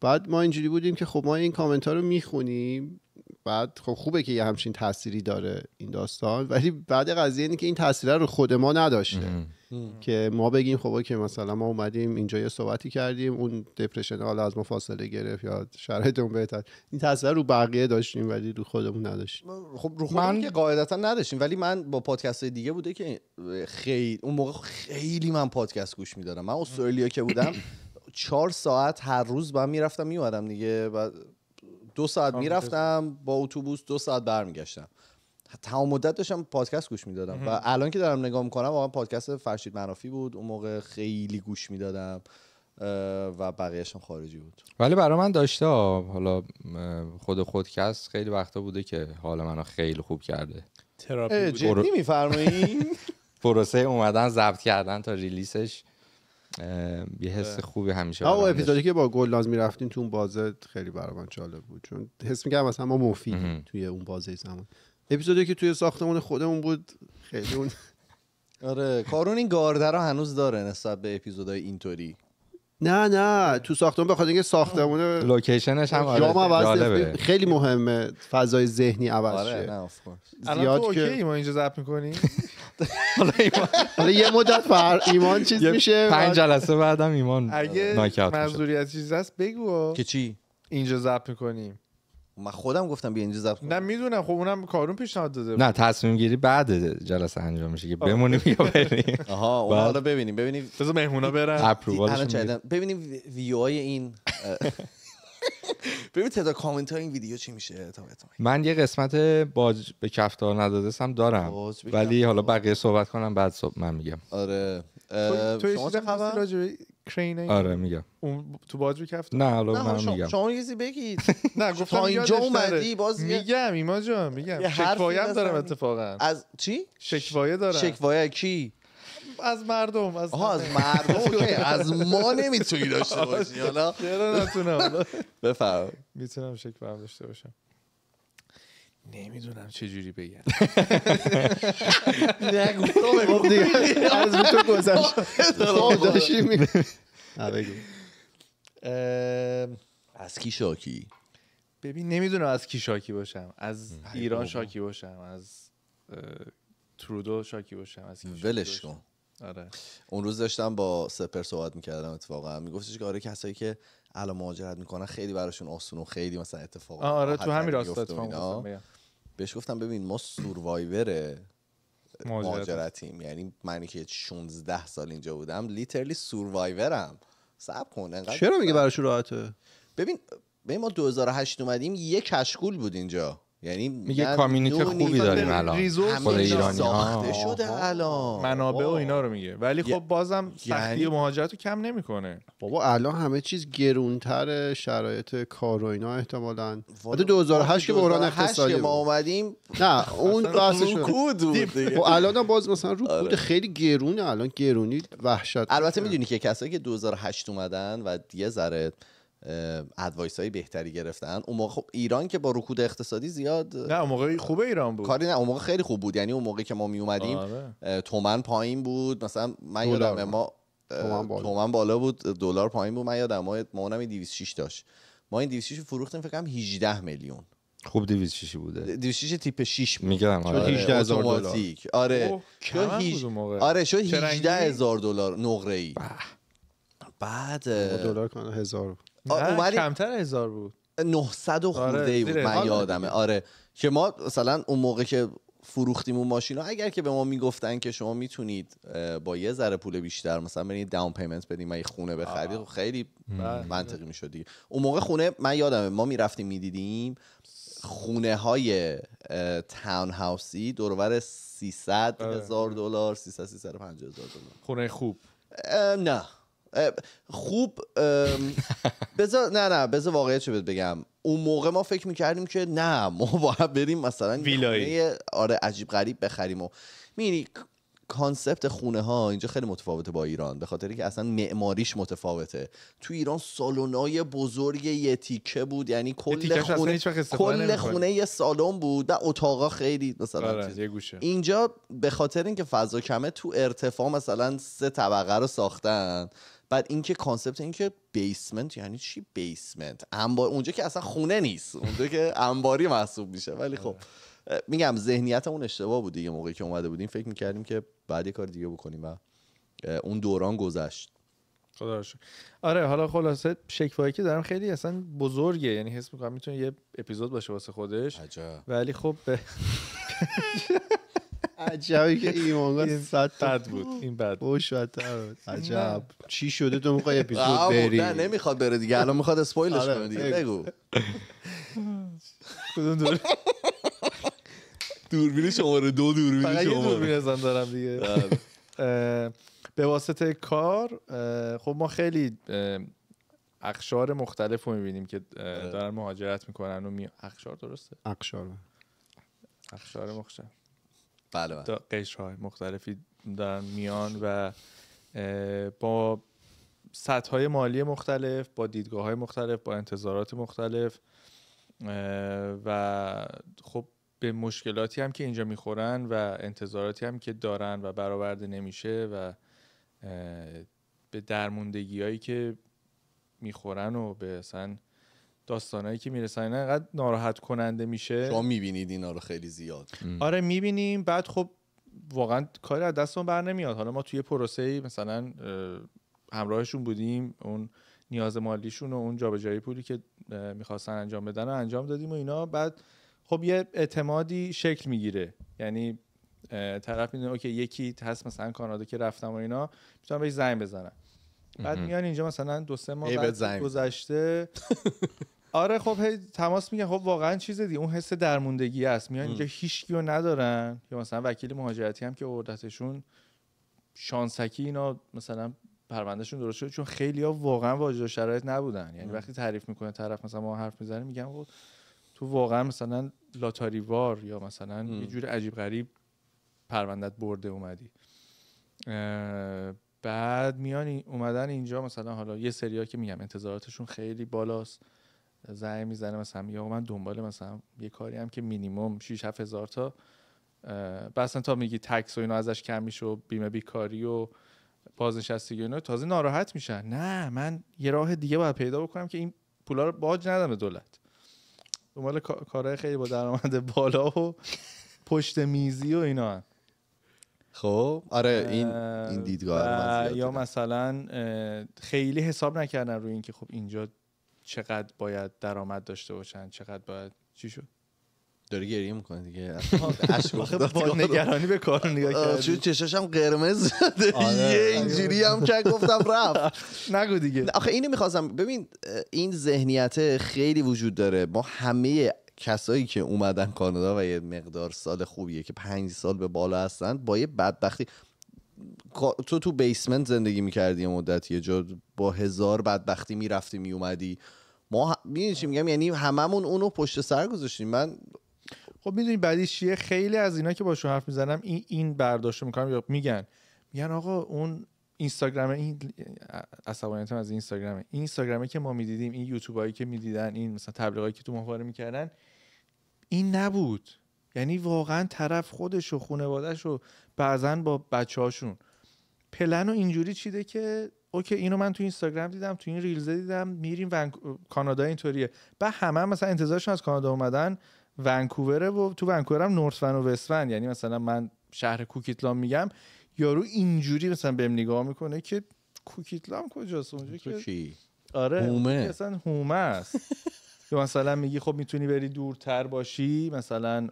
بعد ما اینجوری بودیم که خب ما این کامنتار رو میخونیم بعد خب خوبه که یه همچین تاثیری داره این داستان ولی بعد قضیه اینه که این تاثیر رو خود ما نداشته که ما بگیم خب که مثلا ما اومدیم اینجا یه صحبتی کردیم اون دپرشن حالا از ما فاصله گرفت یا شرایطمون بهتر این تاثیر رو بقیه داشتیم ولی رو خودمون نداشتیم خب رو خودمون که قاعدتا نداشتیم ولی من با پادکست دیگه بوده که خیلی اون موقع خیلی من پادکست گوش میدارم من استرالیا که بودم چهار ساعت هر روز با میرفتم میومدم دیگه و دو ساعت میرفتم با اتوبوس دو ساعت برمیگشتم تمام مدت داشتم پادکست گوش میدادم و الان که دارم نگاه میکنم واقعا پادکست فرشید منافی بود اون موقع خیلی گوش میدادم و بقیهش خارجی بود ولی برای من داشته حالا خود خودکست خیلی وقتا بوده که حال منو خیلی خوب کرده تراپی جدی میفرمایی؟ پروسه اومدن ضبط کردن تا ریلیسش یه حس خوبی همیشه آه اپیزودی که با لازم میرفتیم تو اون بازه خیلی برای جالب بود چون حس میکردم مثلا ما مفیدیم توی اون بازه زمان اپیزودی که توی ساختمون خودمون بود خیلی اون آره کارون این گارده رو هنوز داره نسبت به اپیزودهای اینطوری نه نه تو ساختمون بخاطر اینکه ساختمون لوکیشنش هم آره خیلی مهمه فضای ذهنی عوض آره شه زیاد که ما اینجا ضبط حالا ایمان حالا یه مدت فر ایمان چیز میشه پنج جلسه بعدم ایمان اگه منظوری از چیز هست بگو که چی اینجا زب میکنیم من خودم گفتم بیا اینجا ضبط نه میدونم خب اونم کارون پیشنهاد داده نه تصمیم گیری بعد جلسه انجام میشه که بمونیم یا بریم آها حالا ببینیم ببینیم بذار مهمونا برن ببینیم ویوهای این ببین تعداد کامنت ها این ویدیو چی میشه من یه قسمت باج به کفتار ندادستم دارم ولی حالا بقیه صحبت کنم بعد صبح من میگم آره تو شما چه خبر کرین آره میگم تو باج به نه حالا من میگم شما یه چیزی بگید نه گفتم اینجا اومدی باز میگم ایما جان میگم شکوایه دارم اتفاقا از چی شکوایه دارم شکوایه کی از مردم از آها از مردم از ما نمیتونی داشته باشی حالا چرا نتونم بفهم میتونم شکوه داشته باشم نمیدونم چه جوری بگم نگو تو از تو گذشت آره، از کی شاکی ببین نمیدونم از کی شاکی باشم از ایران شاکی باشم از ترودو شاکی باشم از ولش کن آره اون روز داشتم با سپر صحبت میکردم اتفاقا میگفتش که آره کسایی که الان مهاجرت میکنن خیلی براشون آسون و خیلی مثلا اتفاق آره تو همین راستا بهش گفتم ببین ما سوروایور مهاجرتیم یعنی منی که 16 سال اینجا بودم لیترلی سوروایورم صبر کن چرا میگه براش راحته ببین ببین ما 2008 اومدیم یه کشکول بود اینجا یعنی میگه کامیونیتی خوبی داریم الان خود ایرانی ساخته شده الان منابع و اینا رو میگه ولی خب بازم سختی یعنی... مهاجرت رو کم نمیکنه بابا الان همه چیز گرونتر شرایط کار و اینا احتمالاً بعد 2008 که بحران اقتصادی ما اومدیم نه اون بحثش کود بود خب الان باز مثلا رکود آره. خیلی گرونه الان گرونی وحشت البته میدونی که کسایی که 2008 اومدن و یه ذره ادوایس های بهتری گرفتن اون موقع خب ایران که با رکود اقتصادی زیاد نه اون موقع خوبه ایران بود کاری نه اون موقع خیلی خوب بود یعنی اون موقع که ما می اومدیم آره. تومن پایین بود مثلا من یادم ما تومن بالا. بود دلار پایین بود من یادم ما اونم 206 داشت ما این 206 فروختیم فکر کنم 18 میلیون خوب 206 بوده 206 تیپ 6 میگم آره 18000 دلار آره شو هیج... آره شو 18000 دلار نقره ای بعد دلار کنه 1000 اومدیم کمتر هزار بود 900 و خورده آره، ای بود من یادمه آره که ما مثلا اون موقع که فروختیم اون ماشینا اگر که به ما میگفتن که شما میتونید با یه ذره پول بیشتر مثلا برید داون پیمنت بدیم و خونه بخرید خیلی بله. منطقی میشد دیگه اون موقع خونه من یادمه ما میرفتیم میدیدیم خونه های تاون هاوسی دورور 300 آره. هزار دلار 300 350 هزار دلار خونه خوب نه خوب بذار نه نه بذار واقعیت چه بگم اون موقع ما فکر میکردیم که نه ما باید بریم مثلا ویلای آره عجیب غریب بخریم و میبینی کانسپت خونه ها اینجا خیلی متفاوته با ایران به خاطر که اصلا معماریش متفاوته تو ایران سالونای بزرگ یه تیکه بود یعنی کل خونه کل خونه یه سالن بود و اتاقا خیلی مثلا آره، اینجا به خاطر اینکه فضا کمه تو ارتفاع مثلا سه طبقه رو ساختن بعد اینکه کانسپت اینکه بیسمنت یعنی چی بیسمنت انبار اونجا که اصلا خونه نیست اونجا که انباری محسوب میشه ولی خب آره. میگم ذهنیت اون اشتباه بود دیگه موقعی که اومده بودیم فکر میکردیم که بعد یه کار دیگه بکنیم و اون دوران گذشت خدا آره حالا خلاصه شکفایی که دارم خیلی اصلا بزرگه یعنی حس میکنم میتونه یه اپیزود باشه واسه خودش عجب. ولی خب عجبی که ایمانگا صد بد بود این بد خوش بود عجب چی شده تو میخوای اپیزود بری نه نمیخواد بره دیگه الان میخواد اسپویلش آره، کنه دیگه بگو کدوم دور دوربین شماره دو دوربین شماره فقط یه دوربین ازم دارم دیگه بله. به واسطه کار خب ما خیلی اخشار مختلف رو میبینیم که آره. دارن مهاجرت میکنن و می... اخشار درسته اخشار اخشار مختلف بله, بله. مختلفی دارن میان و با سطح های مالی مختلف با دیدگاه های مختلف با انتظارات مختلف و خب به مشکلاتی هم که اینجا میخورن و انتظاراتی هم که دارن و برآورده نمیشه و به درموندگی هایی که میخورن و به اصلا داستانایی که میرسن انقدر ناراحت کننده میشه شما میبینید اینا رو خیلی زیاد آره میبینیم بعد خب واقعا کاری از دستمون بر نمیاد حالا ما توی پروسه مثلا همراهشون بودیم اون نیاز مالیشون و اون جابجایی پولی که میخواستن انجام بدن و انجام دادیم و اینا بعد خب یه اعتمادی شکل میگیره یعنی طرف میدونه اوکی یکی هست مثلا کانادا که رفتم و اینا میتونم بهش زنگ بزنم بعد میان اینجا مثلا دو سه ماه گذشته آره خب هی تماس میگن خب واقعا چیز دی. اون حس درموندگی است میان اینجا هیچ رو ندارن یا مثلا وکیل مهاجرتی هم که اردتشون شانسکی اینا مثلا پروندهشون درست شده چون خیلی ها واقعا واجد شرایط نبودن یعنی وقتی تعریف میکنه طرف مثلا ما حرف میزنه میگم خب، تو واقعا مثلا لاتاریوار یا مثلا یه جور عجیب غریب پروندت برده اومدی بعد میان اومدن اینجا مثلا حالا یه سریا که میگم انتظاراتشون خیلی بالاست زنگ میزنه مثلا من دنبال مثلا یه کاری هم که مینیمم 6 7 هزار تا بس تا میگی تکس و اینا ازش کم میشه و بیمه بیکاری و بازنشستگی اینا تازه ناراحت میشن نه من یه راه دیگه باید پیدا بکنم که این پولا رو باج ندم به دولت دنبال کارهای خیلی با درآمد بالا و پشت میزی و اینا هم. خب آره این این دیدگاه یا مثلا خیلی حساب نکردن روی اینکه خب اینجا چقدر باید درآمد داشته باشن چقدر باید چی شد داری گریه میکنه دیگه با نگرانی به کار نگاه کردی چون چشاشم قرمز آره، یه آره. اینجوری هم که گفتم رفت نگو دیگه آخه اینو میخواستم ببین این ذهنیت خیلی وجود داره ما همه کسایی که اومدن کانادا و یه مقدار سال خوبیه که پنج سال به بالا هستن با یه بدبختی تو تو بیسمنت زندگی میکردی یه مدت یه جا با هزار بدبختی میرفتی میومدی ما ه... میدونی چی میگم یعنی هممون اونو پشت سر گذاشتیم من خب میدونی بعدی چیه خیلی از اینا که باشون حرف میزنم این این برداشت میکنم یا میگن میگن آقا اون اینستاگرام این عصبانیتم از اینستاگرامه این که ما میدیدیم این یوتیوبایی هایی که میدیدن این مثلا تبلیغایی که تو ماهواره میکردن این نبود یعنی واقعا طرف خودش و خانوادهش و بعضا با هاشون پلن و اینجوری چیده که اوکی اینو من تو اینستاگرام دیدم تو این ریلز دیدم میریم ون... کانادا اینطوریه بعد همه مثلا انتظارشون از کانادا اومدن ونکووره و تو ونکوور هم نورث و وست ون یعنی مثلا من شهر کوکیتلام میگم یارو اینجوری مثلا بهم نگاه میکنه که کوکیتلام کجاست اونجا که آره هومه اصلا هومه است مثلا میگی خب میتونی بری دورتر باشی مثلا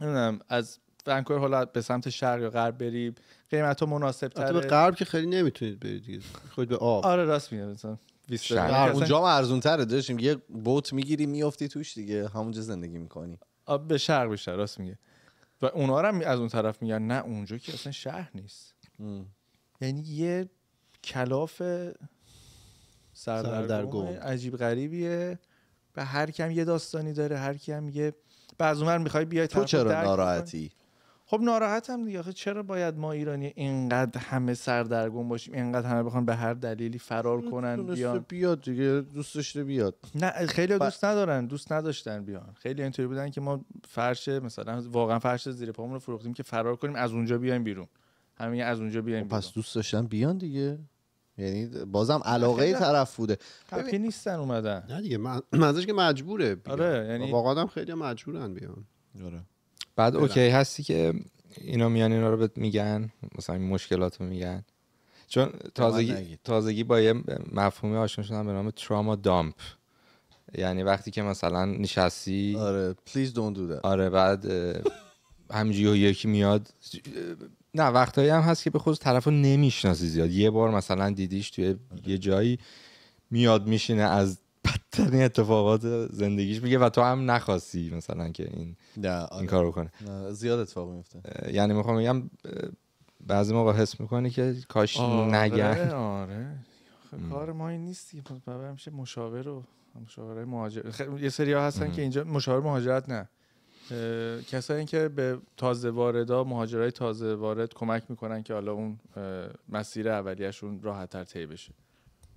نمیدونم از ونکوور حالا به سمت شرق یا غرب بری قیمت ها مناسب تره آره به غرب که خیلی نمیتونید برید خود به آب آره راست میگم مثلا آره، اونجا ارزون تره داشتیم یه بوت میگیری میافتی توش دیگه همونجا زندگی میکنی آب به شرق بیشتر راست میگه و اونا هم از اون طرف میگن نه اونجا که اصلا شهر نیست یعنی یه کلاف سردرگم عجیب غریبیه به هر کم یه داستانی داره هر کم یه اونور میخوای بیای تو چرا ناراحتی خب ناراحتم دیگه آخه چرا باید ما ایرانی اینقدر همه سردرگم باشیم اینقدر همه بخوان به هر دلیلی فرار کنن بیان بیاد دیگه دوست داشته بیاد نه خیلی دوست ندارن دوست نداشتن بیان خیلی اینطوری بودن که ما فرش مثلا واقعا فرش زیر پامون رو فروختیم که فرار کنیم از اونجا بیایم بیرون همین از اونجا بیایم خب پس دوست داشتن بیان دیگه یعنی بازم علاقه طرف بوده که نیستن اومدن نه دیگه منظورش که مجبوره بیان. آره یعنی واقعا هم خیلی مجبورن بیان آره بعد اوکی هستی که اینا میان اینا رو بهت میگن مثلا این مشکلات میگن چون تازگی, تازگی با یه مفهومی آشنا شدم به نام تراما دامپ یعنی وقتی که مثلا نشستی آره پلیز do دو آره بعد همینجوری یکی میاد نه وقتایی هم هست که به خود طرف رو نمیشناسی زیاد یه بار مثلا دیدیش توی آره. یه جایی میاد میشینه از بدترین اتفاقات زندگیش میگه و تو هم نخواستی مثلا که این کار این کنه زیاد اتفاق میفته یعنی میخوام بگم بعضی موقع حس میکنی که کاش آره آره کار ما این نیست همیشه مشاور و مشاوره مهاجرت یه سری ها هستن که اینجا مشاور مهاجرت نه کسایی که به تازه واردا مهاجرای تازه وارد کمک میکنن که حالا اون مسیر اولیهشون راحتتر طی بشه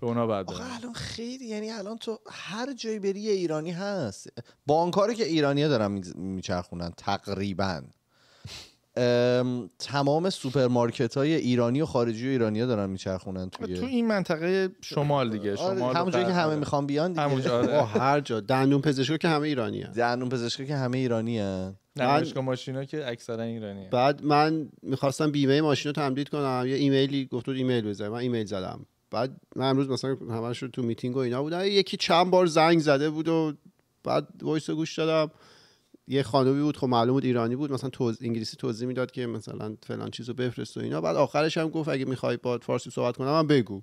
به اونا بعد الان خیلی یعنی الان تو هر جای بری ایرانی هست بانکاری که ایرانیا دارن میچرخونن تقریبا تمام سوپرمارکت های ایرانی و خارجی و ایرانی ها دارن میچرخونن توی تو این منطقه شمال دیگه آره، شمال همون جایی که همه میخوان بیان دیگه همونجا آره. هر جا دندون پزشکی که همه ایرانی هست دندون پزشکی که همه ایرانی پزشک ماشینا که اکثرا ایرانی بعد من میخواستم بیمه ماشین رو تمدید کنم یه ایمیلی گفت ایمیل بزن من ایمیل زدم بعد من امروز مثلا همش تو میتینگ و اینا بودم یکی چند بار زنگ زده بود و بعد وایس گوش دادم یه خانومی بود خب معلوم بود ایرانی بود مثلا توز... انگلیسی توضیح میداد که مثلا فلان چیزو بفرست و اینا بعد آخرش هم گفت اگه میخوای با فارسی صحبت کنم من بگو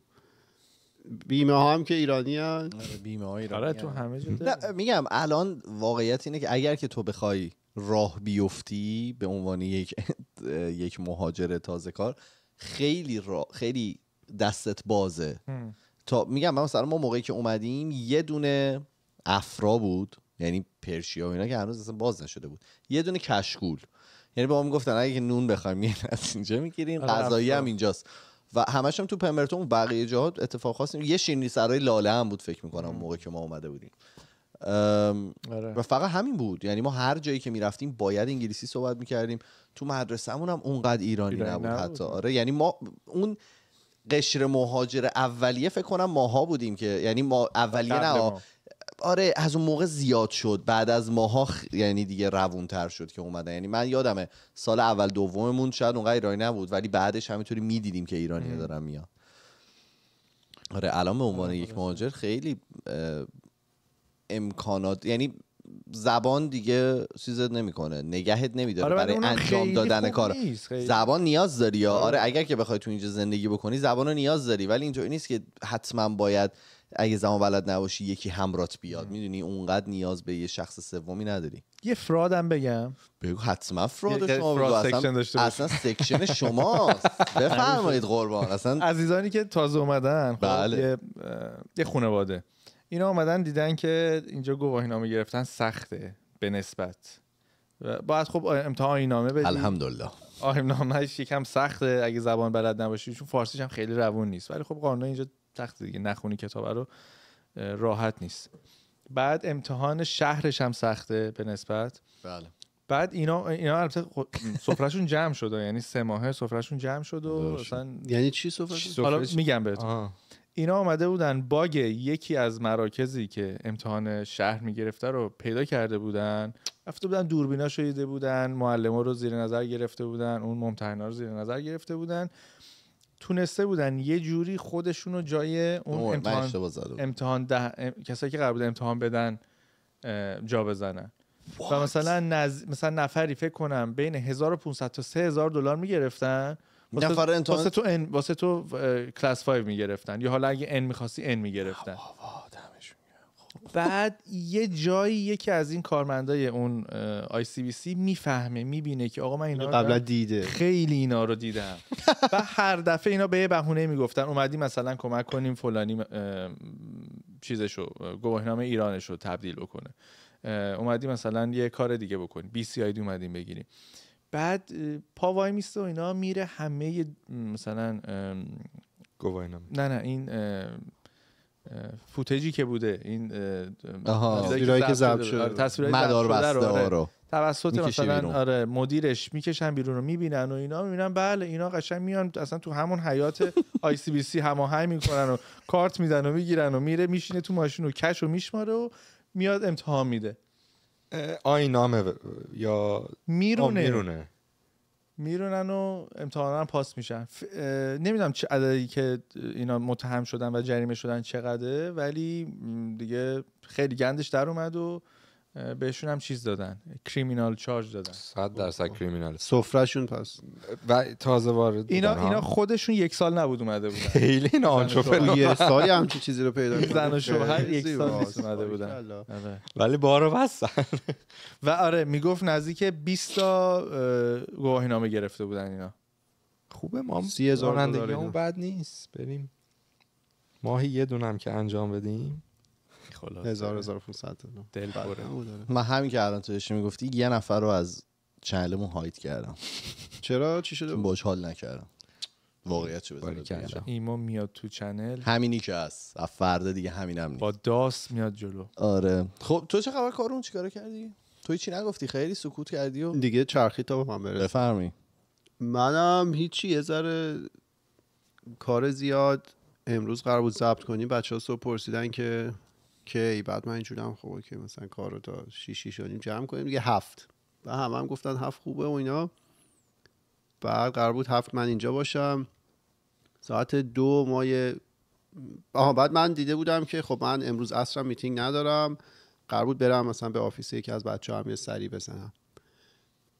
بیمه ها هم که ایرانی هن. آره، بیمه های ایرانی آره، تو همه نه میگم الان واقعیت اینه که اگر که تو بخوای راه بیفتی به عنوان یک یک مهاجر تازه کار خیلی را... خیلی دستت بازه تا میگم مثلا ما موقعی که اومدیم یه دونه افرا بود یعنی پرشیا و اینا که هنوز اصلا باز نشده بود یه دونه کشکول یعنی به ما میگفتن اگه نون بخوایم یه از اینجا میگیریم آره، غذایی هم اینجاست و همش هم تو پمبرتون بقیه جاها اتفاق خواستیم یه شیرینی سرای لاله هم بود فکر میکنم موقع که ما اومده بودیم آره. و فقط همین بود یعنی ما هر جایی که میرفتیم باید انگلیسی صحبت میکردیم تو مدرسهمون هم اونقدر ایرانی, نبود, حتی آره یعنی ما اون قشر مهاجر اولیه فکر کنم ماها بودیم که یعنی ما اولیه نه آره از اون موقع زیاد شد بعد از ماها یعنی دیگه تر شد که اومدن یعنی من یادمه سال اول دوممون شاید اونقدر ایرانی نبود ولی بعدش همینطوری میدیدیم که ایرانی دارن میان آره الان به عنوان آره، یک مهاجر خیلی امکانات یعنی زبان دیگه چیزت نمیکنه نگهت نمیداره آره، برای انجام دادن کار زبان نیاز داری آره. آره اگر که بخوای تو اینجا زندگی بکنی زبان رو نیاز داری ولی اینطوری نیست که حتما باید اگه زمان بلد نباشی یکی همرات بیاد میدونی اونقدر نیاز به یه شخص سومی نداری یه فرادم بگم بگو حتما فراد یعنی شما اصلا, سکشن شماست بفرمایید قربان اصلا عزیزانی که تازه اومدن خب، بله. یه, خونواده خانواده اینا اومدن دیدن که اینجا گواهی نامه گرفتن سخته به نسبت باید خب امتحان نامه بدی الحمدلله آهیم نامه یکم سخته اگه زبان بلد نباشی چون فارسیش هم خیلی روان نیست ولی خب قانون اینجا سخت دیگه نخونی کتاب رو راحت نیست بعد امتحان شهرش هم سخته به نسبت بله بعد اینا اینا البته خب سفرهشون جمع شده یعنی سه ماهه سفرهشون جمع شد و یعنی چی سفرهشون حالا میگم بهتون اینا آمده بودن باگ یکی از مراکزی که امتحان شهر میگرفته رو پیدا کرده بودن رفته بودن دوربینا شیده بودن معلم رو زیر نظر گرفته بودن اون ممتحنا رو زیر نظر گرفته بودن تونسته بودن یه جوری خودشون رو جای اون امتحان, امتحان ده... کسایی که قرار بود امتحان بدن جا بزنن و مثلا مثلا نفری فکر کنم بین 1500 تا 3000 دلار میگرفتن نفر واسه تو ان... واسه تو کلاس 5 میگرفتن یا حالا اگه ان میخواستی ان میگرفتن بعد یه جایی یکی از این کارمندای اون آی سی بی سی میفهمه میبینه که آقا من اینا قبلا دیده خیلی اینا رو دیدم و هر دفعه اینا به یه بهونه میگفتن اومدی مثلا کمک کنیم فلانی چیزشو گواهینامه ایرانش رو تبدیل بکنه اومدی مثلا یه کار دیگه بکنیم بی سی آیدی اومدیم بگیریم بعد پا وای میسته و اینا میره همه مثلا گواهینامه نه نه این فوتجی که بوده این تصویرایی که ضبط شده آره، مدار بسته آره. توسط مثلا آره مدیرش میکشن بیرون رو میبینن و اینا میبینن بله اینا قشنگ میان اصلا تو همون حیات آی سی بی سی هماهنگ میکنن و کارت میدن و میگیرن و میره میشینه تو ماشین و کش و میشماره و میاد امتحان میده آینامه یا میرونه. میرونن و امتحانا پاس میشن ف... نمیدونم چه عددی که اینا متهم شدن و جریمه شدن چقدره ولی دیگه خیلی گندش در اومد و بهشون هم چیز دادن کریمینال چارج دادن 100 درصد کریمینال سفرهشون پس و تازه وارد اینا اینا خودشون یک سال نبود اومده بودن خیلی ناانچوفل یه سالی چیزی رو پیدا کردن زن و شوهر یک سال نیست اومده بودن آره. ولی بارو بستن و آره میگفت نزدیک 20 تا گواهینامه گرفته بودن اینا خوبه ما 30000 اون بد نیست بریم ماهی یه دونم که انجام بدیم 1500 دل بره من همین که الان تو داشتی میگفتی یه نفر رو از چنلمون هایت کردم چرا چی شده باج حال نکردم واقعیت چه میاد تو چنل همینی که هست از فردا دیگه همینم نیست با داس میاد جلو آره خب تو چه خبر کارون چیکار کردی تو چی نگفتی خیلی سکوت کردی و دیگه چرخی تا به من منم هیچی یه ذره کار زیاد امروز قرار بود ضبط کنیم بچه ها صبح پرسیدن که اوکی بعد من اینجورم خب اوکی مثلا کار رو تا شیشی شدیم جمع کنیم دیگه هفت و هم هم گفتن هفت خوبه و اینا بعد قرار بود هفت من اینجا باشم ساعت دو ما آها بعد من دیده بودم که خب من امروز اصرم میتینگ ندارم قرار بود برم مثلا به آفیس یکی از بچه هم یه سری بزنم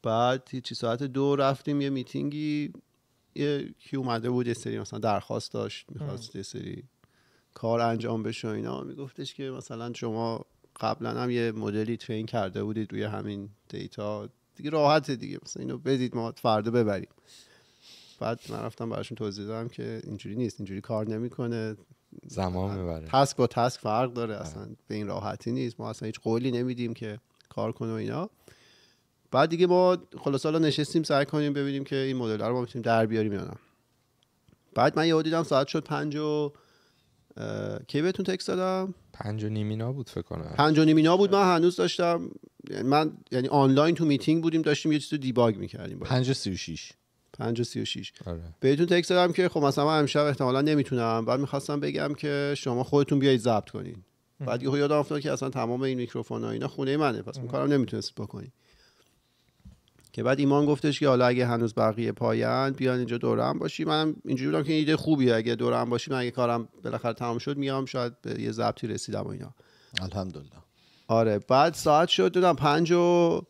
بعد چی ساعت دو رفتیم یه میتینگی یه کی اومده بود یه سری مثلا درخواست داشت میخواست یه سری کار انجام بشه و اینا میگفتش که مثلا شما قبلا هم یه مدلی ترین کرده بودید روی همین دیتا دیگه راحته دیگه مثلا اینو بدید ما فردا ببریم بعد من رفتم براشون توضیح دادم که اینجوری نیست اینجوری کار نمیکنه زمان میبره تسک با تسک فرق داره اصلا به این راحتی نیست ما اصلا هیچ قولی نمیدیم که کار کنه و اینا بعد دیگه ما خلاص حالا نشستیم سعی کنیم ببینیم که این مدل رو ما میتونیم در بیاریم یا نه بعد من یهو دیدم ساعت شد پنج و کی بهتون تکست دادم پنج و نیمینا بود فکر کنم پنج و نیمینا بود من هنوز داشتم یعنی من یعنی آنلاین تو میتینگ بودیم داشتیم یه چیز رو دیباگ میکردیم پنج و سی و شیش پنج و سی و شیش آره. بهتون تکست دادم که خب مثلا من امشب احتمالا نمیتونم بعد میخواستم بگم که شما خودتون بیایید ضبط کنین بعد یه یادم افتاد که اصلا تمام این میکروفون ها اینا خونه منه پس اون کارم نمیتونست بکنین که بعد ایمان گفتش که حالا اگه هنوز بقیه پایان بیان اینجا دور هم باشی من اینجوری بودم که این ایده خوبیه اگه دورم هم باشی من اگه کارم بالاخره تمام شد میام شاید به یه ضبطی رسیدم و اینا الحمدلله آره بعد ساعت شد دادم پنج و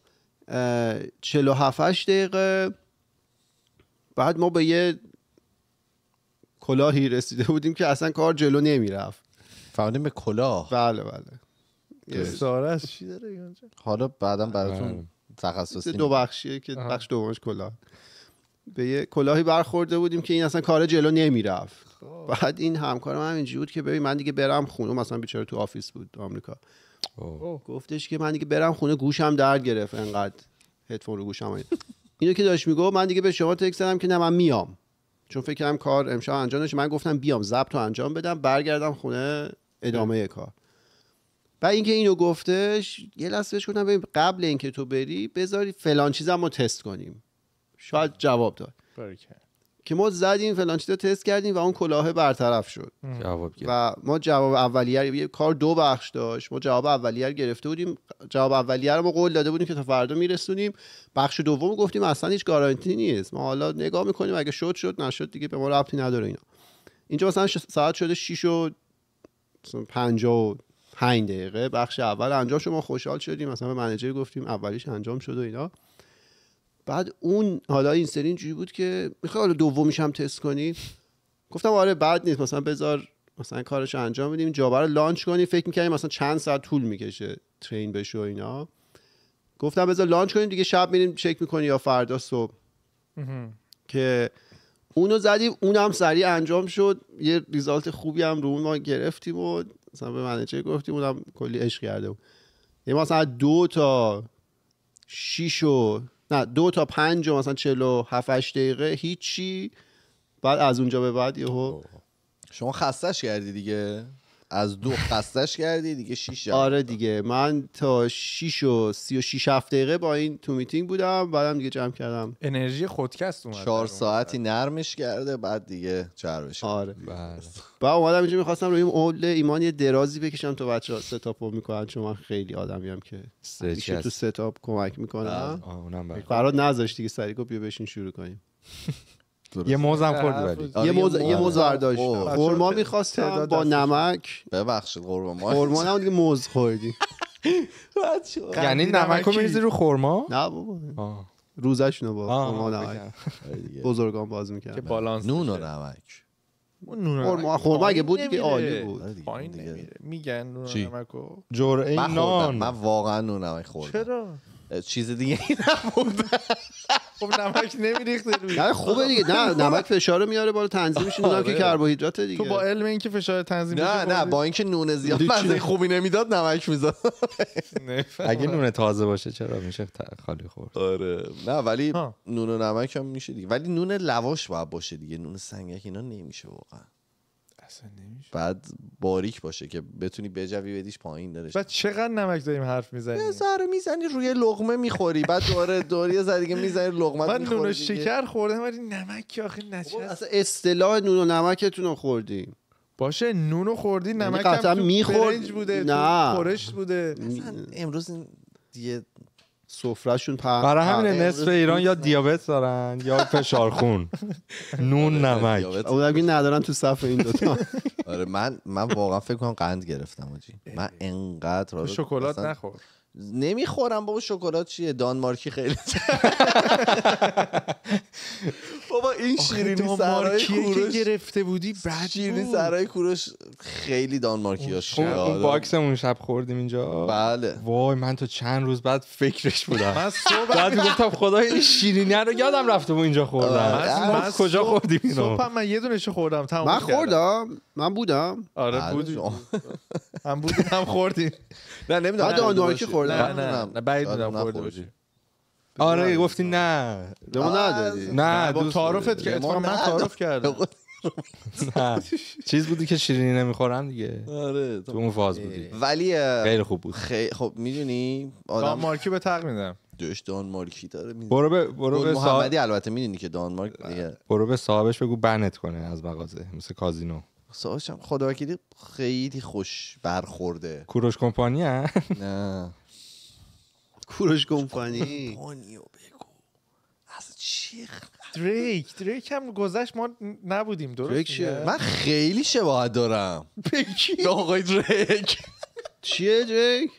چلو و دقیقه بعد ما به یه کلاهی رسیده بودیم که اصلا کار جلو نمیرفت فهمیدیم به کلاه بله بله چی داره حالا بعدم براتون آره. تخصصی دو بخشیه که آه. بخش دومش کلا به یه کلاهی برخورده بودیم که این اصلا کار جلو نمی رفت خب. بعد این همکارم هم اینجوری بود که ببین من دیگه برم خونه مثلا بیچاره تو آفیس بود آمریکا آه. گفتش که من دیگه برم خونه گوشم درد گرفت انقدر هدفون رو گوشم آید. اینو که داشت میگفت من دیگه به شما تکس دادم که نه من میام چون فکر کردم کار امشب انجام نشه من گفتم بیام ضبط رو انجام بدم برگردم خونه ادامه کار و اینکه اینو گفتش یه لحظه بهش گفتم ببین قبل اینکه تو بری بذاری فلان چیزم رو تست کنیم شاید جواب داد که ما زدیم فلان چیز رو تست کردیم و اون کلاهه برطرف شد جواب و ما جواب اولیه یه کار دو بخش داشت ما جواب اولیه رو گرفته بودیم جواب اولیه رو ما قول داده بودیم که تا فردا میرسونیم بخش دوم گفتیم اصلا هیچ گارانتی نیست ما حالا نگاه میکنیم اگه شد شد نشد دیگه به ما ربطی نداره اینا اینجا مثلا ساعت شده 6 و 50 5 دقیقه بخش اول انجام شد ما خوشحال شدیم مثلا به منیجر گفتیم اولیش انجام شد و اینا بعد اون حالا این سری اینجوری بود که میخوای حالا دومیش هم تست کنی گفتم آره بعد نیست مثلا بذار مثلا کارش انجام بدیم جابره رو لانچ کنیم فکر میکنیم مثلا چند ساعت طول میکشه ترین بشه و اینا گفتم بذار لانچ کنیم دیگه شب میریم چک میکنی یا فردا صبح که اونو زدیم اونم سریع انجام شد یه ریزالت خوبی هم رو ما گرفتیم و مثلا به چه گفتی بودم کلی عشق کرده بود یعنی مثلا دو تا شیش و نه دو تا پنج و مثلا چلو هفت هفتش دقیقه هیچی بعد از اونجا به بعد یهو شما خستش کردی دیگه از دو خستش کردی دیگه 6 آره دیگه من تا 6 و سی و شیش هفت دقیقه با این تو میتینگ بودم بعدم دیگه جمع کردم انرژی خودکست اومد چهار ساعتی نرمش کرده بعد دیگه چربش آره بله. بعد اومدم اینجا میخواستم روی این اول ایمان یه درازی بکشم تا ها ستاپ میکنن چون من خیلی هم که تو ستاپ کمک میکنم بله. اونم برات بله. نذاشت دیگه بیا بشین شروع کنیم درست. یه موزم خورد ولی آره، یه موز یه موز برداشت قرما خب. خب. می‌خواستم با نمک ببخشید قرما قرما نه دیگه موز خوردی یعنی نمک رو می‌ریزی رو خورما نه بابا روزشونو با خورما نمک آره بزرگان باز می‌کرد که بالانس نون و نمک نون خورما اگه بود دیگه عالی بود آره پایین نمیره میگن نون نمکو جرعه نان من واقعا نون نمک خوردم چرا چیز دیگه ای نبود خب نمک نمیریختی روی نه خوبه دیگه نه نمک فشار میاره بالا تنظیمش میدونم آره. که کربوهیدرات دیگه تو با علم اینکه فشار تنظیم نه نه با اینکه نون زیاد مزه خوبی نمیداد نمک میزاد اگه نون تازه باشه چرا میشه خالی خورد آره نه ولی نون و نمک هم میشه دیگه ولی نون لواش باید باشه دیگه نون سنگک اینا نمیشه واقعا بعد باریک باشه که بتونی بجوی بدیش پایین درش بعد چقدر نمک داریم حرف میزنیم یه ذره میزنی روی لغمه میخوری بعد داره دوری از دیگه میزنی میخوری من نون شکر خوردم ولی نمک که آخه اصلا اصطلاح نون و نمکتون رو خوردی باشه نونو خوردی یعنی نمک هم میخورد... بوده نه. خورش بوده اصلا امروز دیگه سفرهشون پر برای همین نصف ایران یا دیابت دارن یا فشار خون نون آره، نمک اونا اگه ندارن تو صف این دوتا آره من من واقعا فکر کنم قند گرفتم آجی من انقدر شکلات نخور نمیخورم بابا شکلات چیه دانمارکی خیلی بابا این شیرینی سرای کوروش گرفته بودی بعد شیرینی سرای کوروش خیلی دانمارکی ها اون باکسمون شب خوردیم اینجا بله وای من تو چند روز بعد فکرش بودم من صبح بعد گفتم خدا این شیرینی رو یادم رفته بود اینجا خوردم آره. من کجا خوردیم اینو صبح من یه دونهش خوردم تمام من خوردم من بودم آره بله، بود هم بودم خوردیم نه نمیدونم دانمارکی نه نه نه بعید میدونم خورده باشی آره گفتی نه لمو ندادی نه دو تعارفت که اتفاقا من تعارف کردم نه چیز بودی که شیرینی نمیخورن دیگه آره تو اون فاز بودی ولی خیلی خوب بود خب میدونی آدم مارکی به تق میدم دوش دانمارکی داره میدونی برو به برو به محمدی البته میدونی که دانمارک دیگه برو به صاحبش بگو بنت کنه از بغازه مثل کازینو صاحبش هم خدا خیلی خوش برخورده کوروش کمپانی نه کوروش گمپانی بگو از چی دریک دریک هم گذشت ما نبودیم درست من خیلی شباهت دارم بگی آقای دریک چیه دریک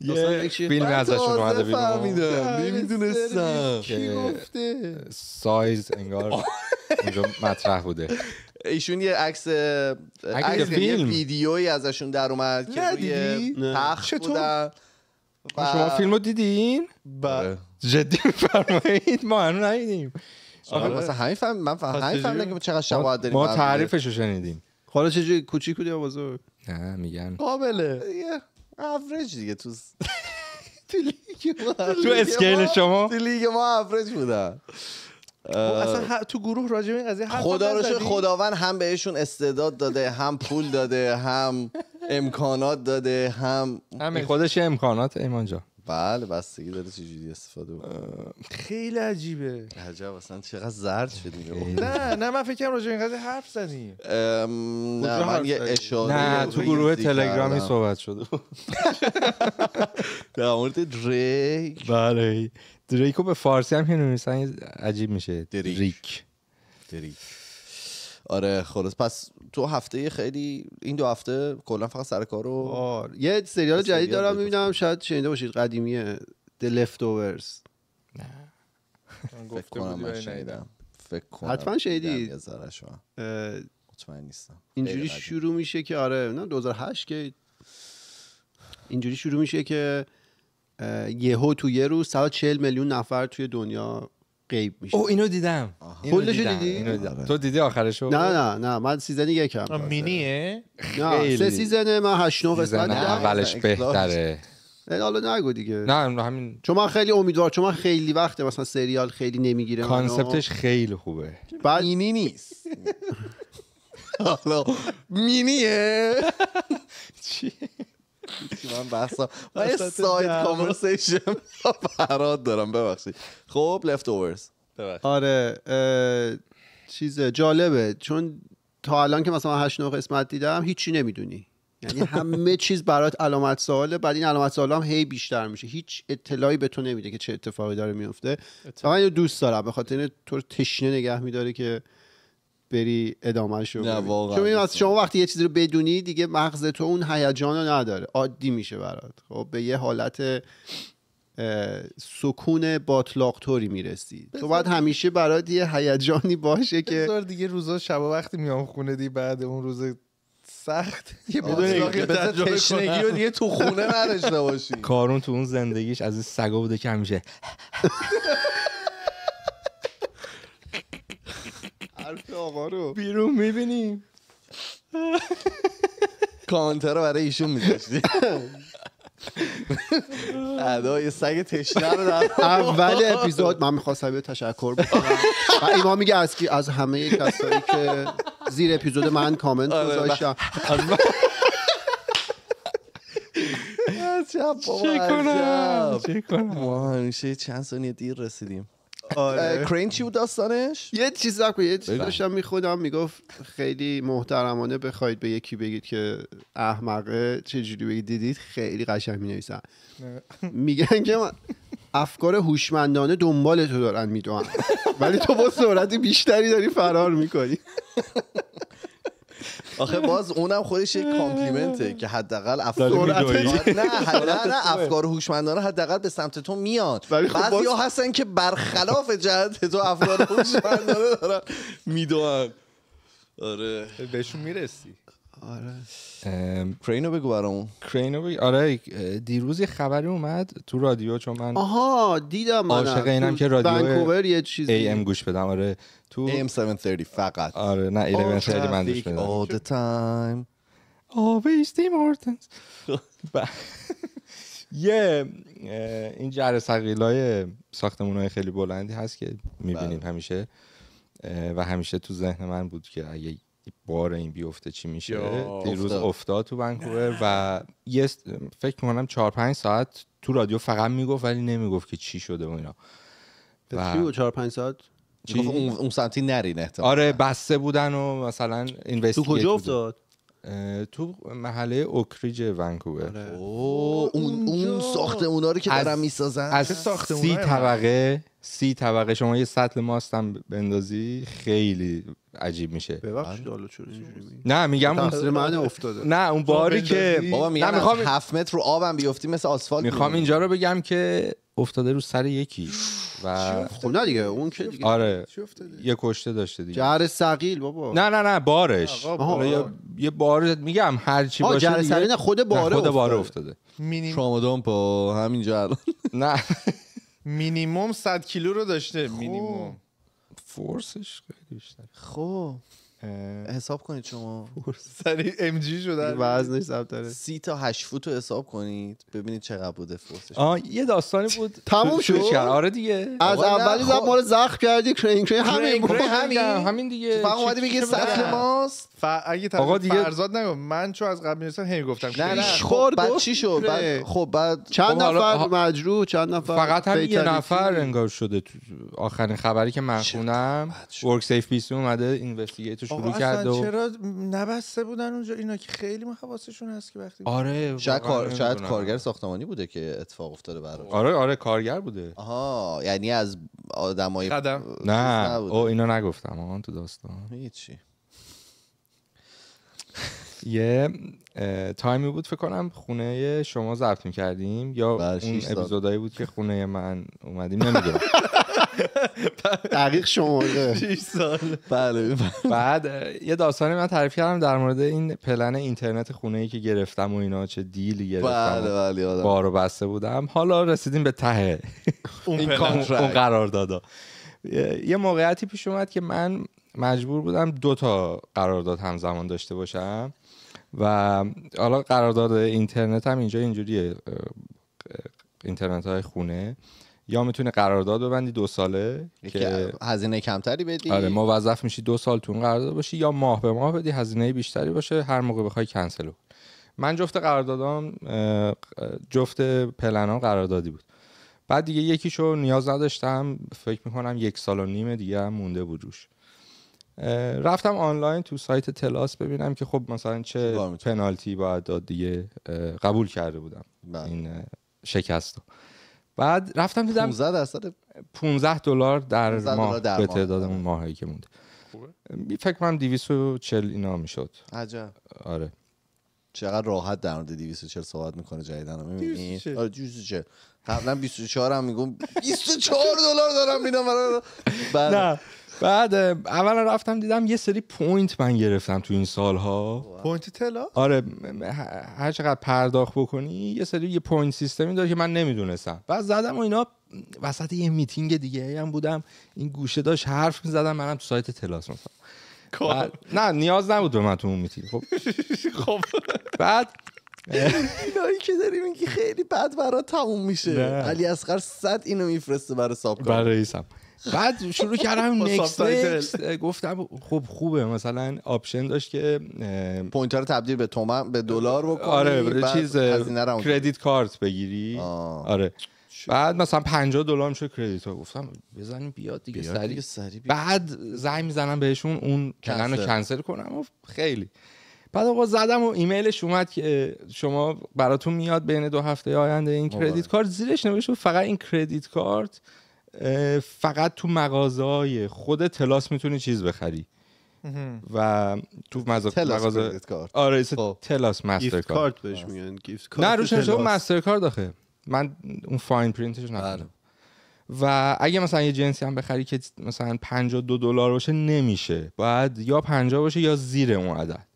یه فیلم ازشون اومده بیرون فهمیدم نمیدونستم کی گفته سایز انگار اونجا مطرح بوده ایشون یه عکس عکس یه ویدیویی ازشون در اومد که روی تخت بودن خب شما فیلم دیدین؟ بله جدی فرمایید ما هنو ندیدیم آره مثلا همین فهم من فهم همین فهم چقدر شباهت داریم ما تعریفش رو شنیدیم حالا چه جوری کوچیک بود بزرگ نه میگن قابله اوریج دیگه تو تو اسکیل شما تو لیگ ما اوریج بودن خب، اصلا تو گروه راجع به این قضیه خدا رو خداوند هم بهشون استعداد داده هم پول داده هم امکانات داده هم همین خودش امکانات ایمان جا بله بستگی داره جوری استفاده خیلی عجیبه عجب اصلا چقدر زرد شدیم نه نه من فکر راجع این قضیه حرف زنی نه من یه اشاره نه تو گروه تلگرامی صحبت شده در مورد دریک بله دریکو به فارسی هم که عجیب میشه دریک. دریک آره خلاص پس تو هفته خیلی این دو هفته کلا فقط سر کارو یه سریال جدید دارم میبینم شاید شنیده باشید قدیمیه The Leftovers نه فکر کنم من شنیدم کنم حتما شنیدید مطمئن نیستم اینجوری شروع میشه که آره نه 2008 که اینجوری شروع میشه که یهو تو یه روز 140 میلیون نفر توی دنیا غیب میشه او اینو دیدم کلش دیدی آره. تو دیدی آخرشو نه نه نه من سیزن یکم مینیه نه سه سیزنه من هشت نه قسمت اولش بهتره حالا نگو دیگه نه همین چون من خیلی امیدوار چون من خیلی وقته مثلا سریال خیلی نمیگیره کانسپتش خیلی خوبه بعد اینی نیست حالا مینیه من بحثا من یه ساید دارم ببخشید خب لفت اوورز آره چیز جالبه چون تا الان که مثلا هشت 9 قسمت دیدم هیچی نمیدونی یعنی همه چیز برات علامت سواله بعد این علامت سوال هم هی بیشتر میشه هیچ اطلاعی به تو نمیده که چه اتفاقی داره میفته من دوست دارم به خاطر تو تشنه نگه میداره که بری ادامه شو از شما وقتی یه چیزی رو بدونی دیگه مغز تو اون هیجان رو نداره عادی میشه برات خب به یه حالت سکون باطلاقتوری میرسی تو باید همیشه برات یه هیجانی باشه که بذار دیگه روزا شبا وقتی میام خونه دی بعد اون روز سخت یه تشنگی و دیگه تو خونه نداشته باشی کارون تو اون زندگیش از این سگا بوده که همیشه حرف آقا رو بیرون میبینیم کامنتر رو برای ایشون میذاشتی ادای سگ تشنه رو در اول اپیزود من میخواستم یه تشکر بکنم و ایما میگه از از همه کسایی که زیر اپیزود من کامنت آره، گذاشتن چه کنم چه کنم ما همیشه چند ثانیه دیر رسیدیم آره. کرینچی بود داستانش یه چیز نکن یه چیز داشتم میخودم میگفت خیلی محترمانه بخواید به یکی بگید که احمقه چجوری بگید دیدید خیلی قشنگ مینویسن میگن که من افکار هوشمندانه دنبال تو دارن میدونن ولی تو با سرعت بیشتری داری فرار میکنی آخه باز اونم خودش یک کامپلیمنته که حداقل افکار نه نه افکار هوشمندانه حداقل به سمت تو میاد خب بعضی ها هستن که برخلاف جهت تو افکار هوشمندانه دارن میدونن آره بهشون میرسی آره کرینو خب بگو برامون کرینو خب بگو آره دیروز یه خبری اومد تو رادیو چون من آها دیدم من عاشق اینم که رادیو ونکوور یه چیزی ام گوش بدم آره تو ام 730 فقط آره نه 1130 من گوش بدم all the time always the Mortons بله. یه این جره سقیلای ساختمون های خیلی بلندی هست که میبینیم بله. همیشه و همیشه تو ذهن من بود که اگه بار این بیفته چی میشه دیروز افتاد. تو ونکوور و یه فکر میکنم چهار پنج ساعت تو رادیو فقط میگفت ولی نمیگفت که چی شده و اینا و چهار پنج ساعت چی؟ اون سمتی نرین احتمال آره بسته بودن و مثلا تو کجا افتاد تو محله اوکریج ونکوور آره. اون اون اونا رو که دارن میسازن از سی طبقه سی طبقه شما یه سطل ماستم بندازی خیلی عجیب میشه نه میگم اون من افتاده نه اون باری که بابا میگم میخوام 7 متر رو آبم بیفتی مثل آسفالت میخوام اینجا رو بگم که افتاده رو سر یکی و خب نه دیگه اون که دیگه آره یه کشته داشته دیگه جهر سقیل بابا نه نه نه بارش آره، یه بار میگم هر چی باشه جهر سقیل خود باره خود باره افتاده شامادان پا همینجا الان نه مینیمم 100 کیلو رو داشته خب. مینیمم فورسش خیلی بیشتر خب حساب کنید شما سری ام جی شده وزنش ثبت سی تا 8 فوتو رو حساب کنید ببینید چقدر بوده فورسش آه یه داستانی بود تموم شد آره دیگه از اولی زب خب. ما رو زخم کردی کرین کرین همین همین همین دیگه فقط اومدی بگی سطل ماست اگه آقا فرزاد نگو من چون از قبل میرسم هی گفتم نه نه خب بعد چی شد بعد خب بعد چند خب، نفر مجروح چند نفر فقط هم یه نفر انگار شده آخرین خبری که من خونم ورک سیف 20 اومده اینوستیگیت شروع کرد و چرا نبسته بودن اونجا اینا که خیلی حواسشون هست که وقتی آره شاید, شاید کارگر ساختمانی بوده که اتفاق افتاده برای آره آره کارگر بوده آها یعنی از آدمای قدم نه او اینا نگفتم آن تو داستان هیچی یه تایمی بود فکر کنم خونه شما ضبط میکردیم یا بله، اون اپیزودایی بود که خونه من اومدیم نمیدونم دقیق شماره سال بله بعد یه داستانی من تعریف کردم در مورد این پلن اینترنت خونه ای که گرفتم و اینا چه دیلی گرفتم بله بله بارو بسته بودم حالا رسیدیم به ته اون قرار دادا یه موقعیتی پیش اومد که من مجبور بودم دو تا قرارداد همزمان داشته باشم و حالا قرارداد اینترنت هم اینجا اینجوریه اینترنت های خونه یا میتونی قرارداد ببندی دو ساله که هزینه کمتری بدی آره موظف میشی دو سال تون قرارداد باشی یا ماه به ماه بدی هزینه بیشتری باشه هر موقع بخوای کنسل کنی. من جفت قراردادام جفت پلنام قراردادی بود بعد دیگه یکیشو نیاز نداشتم فکر میکنم یک سال و نیم دیگه هم مونده بود روش رفتم آنلاین تو سایت تلاس ببینم که خب مثلا چه پنالتی باید داد دیگه قبول کرده بودم بله. این شکستو بعد رفتم دیدم 15 درصد 15 دلار در ماه در به تعداد اون ماهی که مونده فکر کنم 240 اینا میشد عجب آره چقدر راحت در مورد 240 صحبت میکنه جدیدا رو میبینی آره 240 قبلا 24 هم میگم 24 دلار دارم میدم برای نه بعد اولا رفتم دیدم یه سری پوینت من گرفتم تو این سالها پوینت تلا آره هر چقدر پرداخت بکنی یه سری یه پوینت سیستمی داره که من نمیدونستم بعد زدم و اینا وسط یه میتینگ دیگه هم بودم این گوشه داشت حرف میزدم منم تو سایت تلاس مثلا نه نیاز نبود به من تو اون میتینگ خب خب بعد اینایی که داری میگی خیلی بد برات تموم میشه علی اصغر صد اینو میفرسته برای سابقه برای رئیسم بعد شروع کردم نکست گفتم خب خوبه مثلا آپشن داشت که پوینت رو تبدیل به تومن به دلار بکنی آره چیز کردیت کارت بگیری آره بعد مثلا 50 دلار میشه کردیت ها گفتم بزنیم بیاد دیگه سری بعد زنگ میزنم بهشون اون کنن رو کنسل کنم خیلی بعد آقا زدم و ایمیلش اومد که شما براتون میاد بین دو هفته آینده این کردیت کارت زیرش نوشته فقط این کردیت کارت فقط تو مغازهای خود تلاس میتونی چیز بخری و تو مغازه آره خب. تلاس مستر کارت بهش میگن نه روش نشه مستر کارت آخه من اون فاین پرینتش ندارم و اگه مثلا یه جنسی هم بخری که مثلا 52 دلار باشه نمیشه باید یا 50 باشه یا زیر اون عدد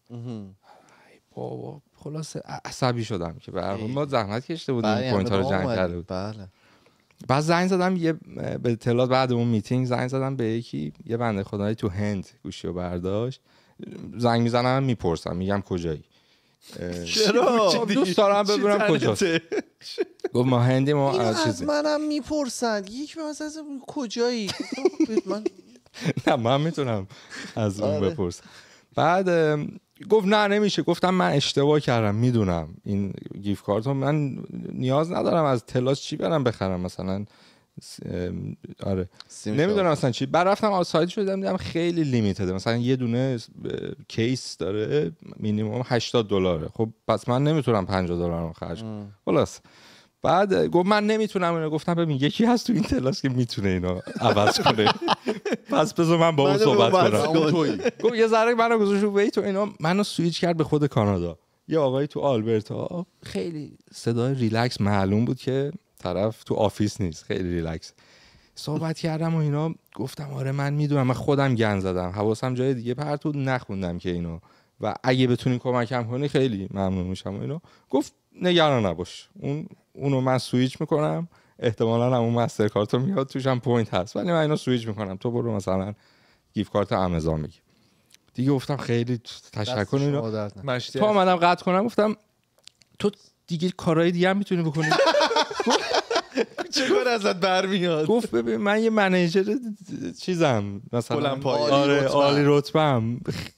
بابا خلاص عصبی شدم که به ما زحمت کشته بودیم بله، پوینت ها رو جمع کرده بود بله بعد زنگ زدم یه به اطلاع بعد اون میتینگ زنگ زدم به یکی یه بنده خدایی تو هند گوشی رو برداشت زنگ میزنم میپرسم میگم کجایی چرا دوست دارم ببینم کجاست گفت ما هندی ما از چیزی منم میپرسن یک به از کجایی نه من میتونم از اون آره. بپرسم بعد گفت نه نمیشه گفتم من اشتباه کردم میدونم این گیف کارت من نیاز ندارم از تلاس چی برم بخرم مثلا آره نمیدونم مثلا چی بعد رفتم از سایت شدم دیدم خیلی لیمیتده مثلا یه دونه کیس داره مینیمم 80 دلاره خب پس من نمیتونم 50 دلار رو خرج خلاص بعد گفت من نمیتونم اینو گفتم ببین یکی هست تو این کلاس که میتونه اینو عوض کنه پس بذار من با اون صحبت کنم گفت یه ذره منو گذاشت رو تو اینا منو سویچ کرد به خود کانادا یه آقایی تو آلبرتا خیلی صدای ریلکس معلوم بود که طرف تو آفیس نیست خیلی ریلکس صحبت کردم و اینا گفتم آره من میدونم من خودم گن زدم حواسم جای دیگه پرت بود نخوندم که اینو و اگه بتونی کمکم کنی خیلی ممنون میشم و اینا گفت نگران نباش اون اونو من سویچ میکنم احتمالا هم اون مستر کارت رو میاد توش هم پوینت هست ولی من اینو سویچ میکنم تو برو مثلا گیف کارت آمازون میگی دیگه گفتم خیلی تشکر اینو تو آمدم قطع کنم گفتم تو دیگه کارهای دیگه هم میتونی بکنی چطور ازت برمیاد گفت ببین من یه منیجر چیزم مثلا آره عالی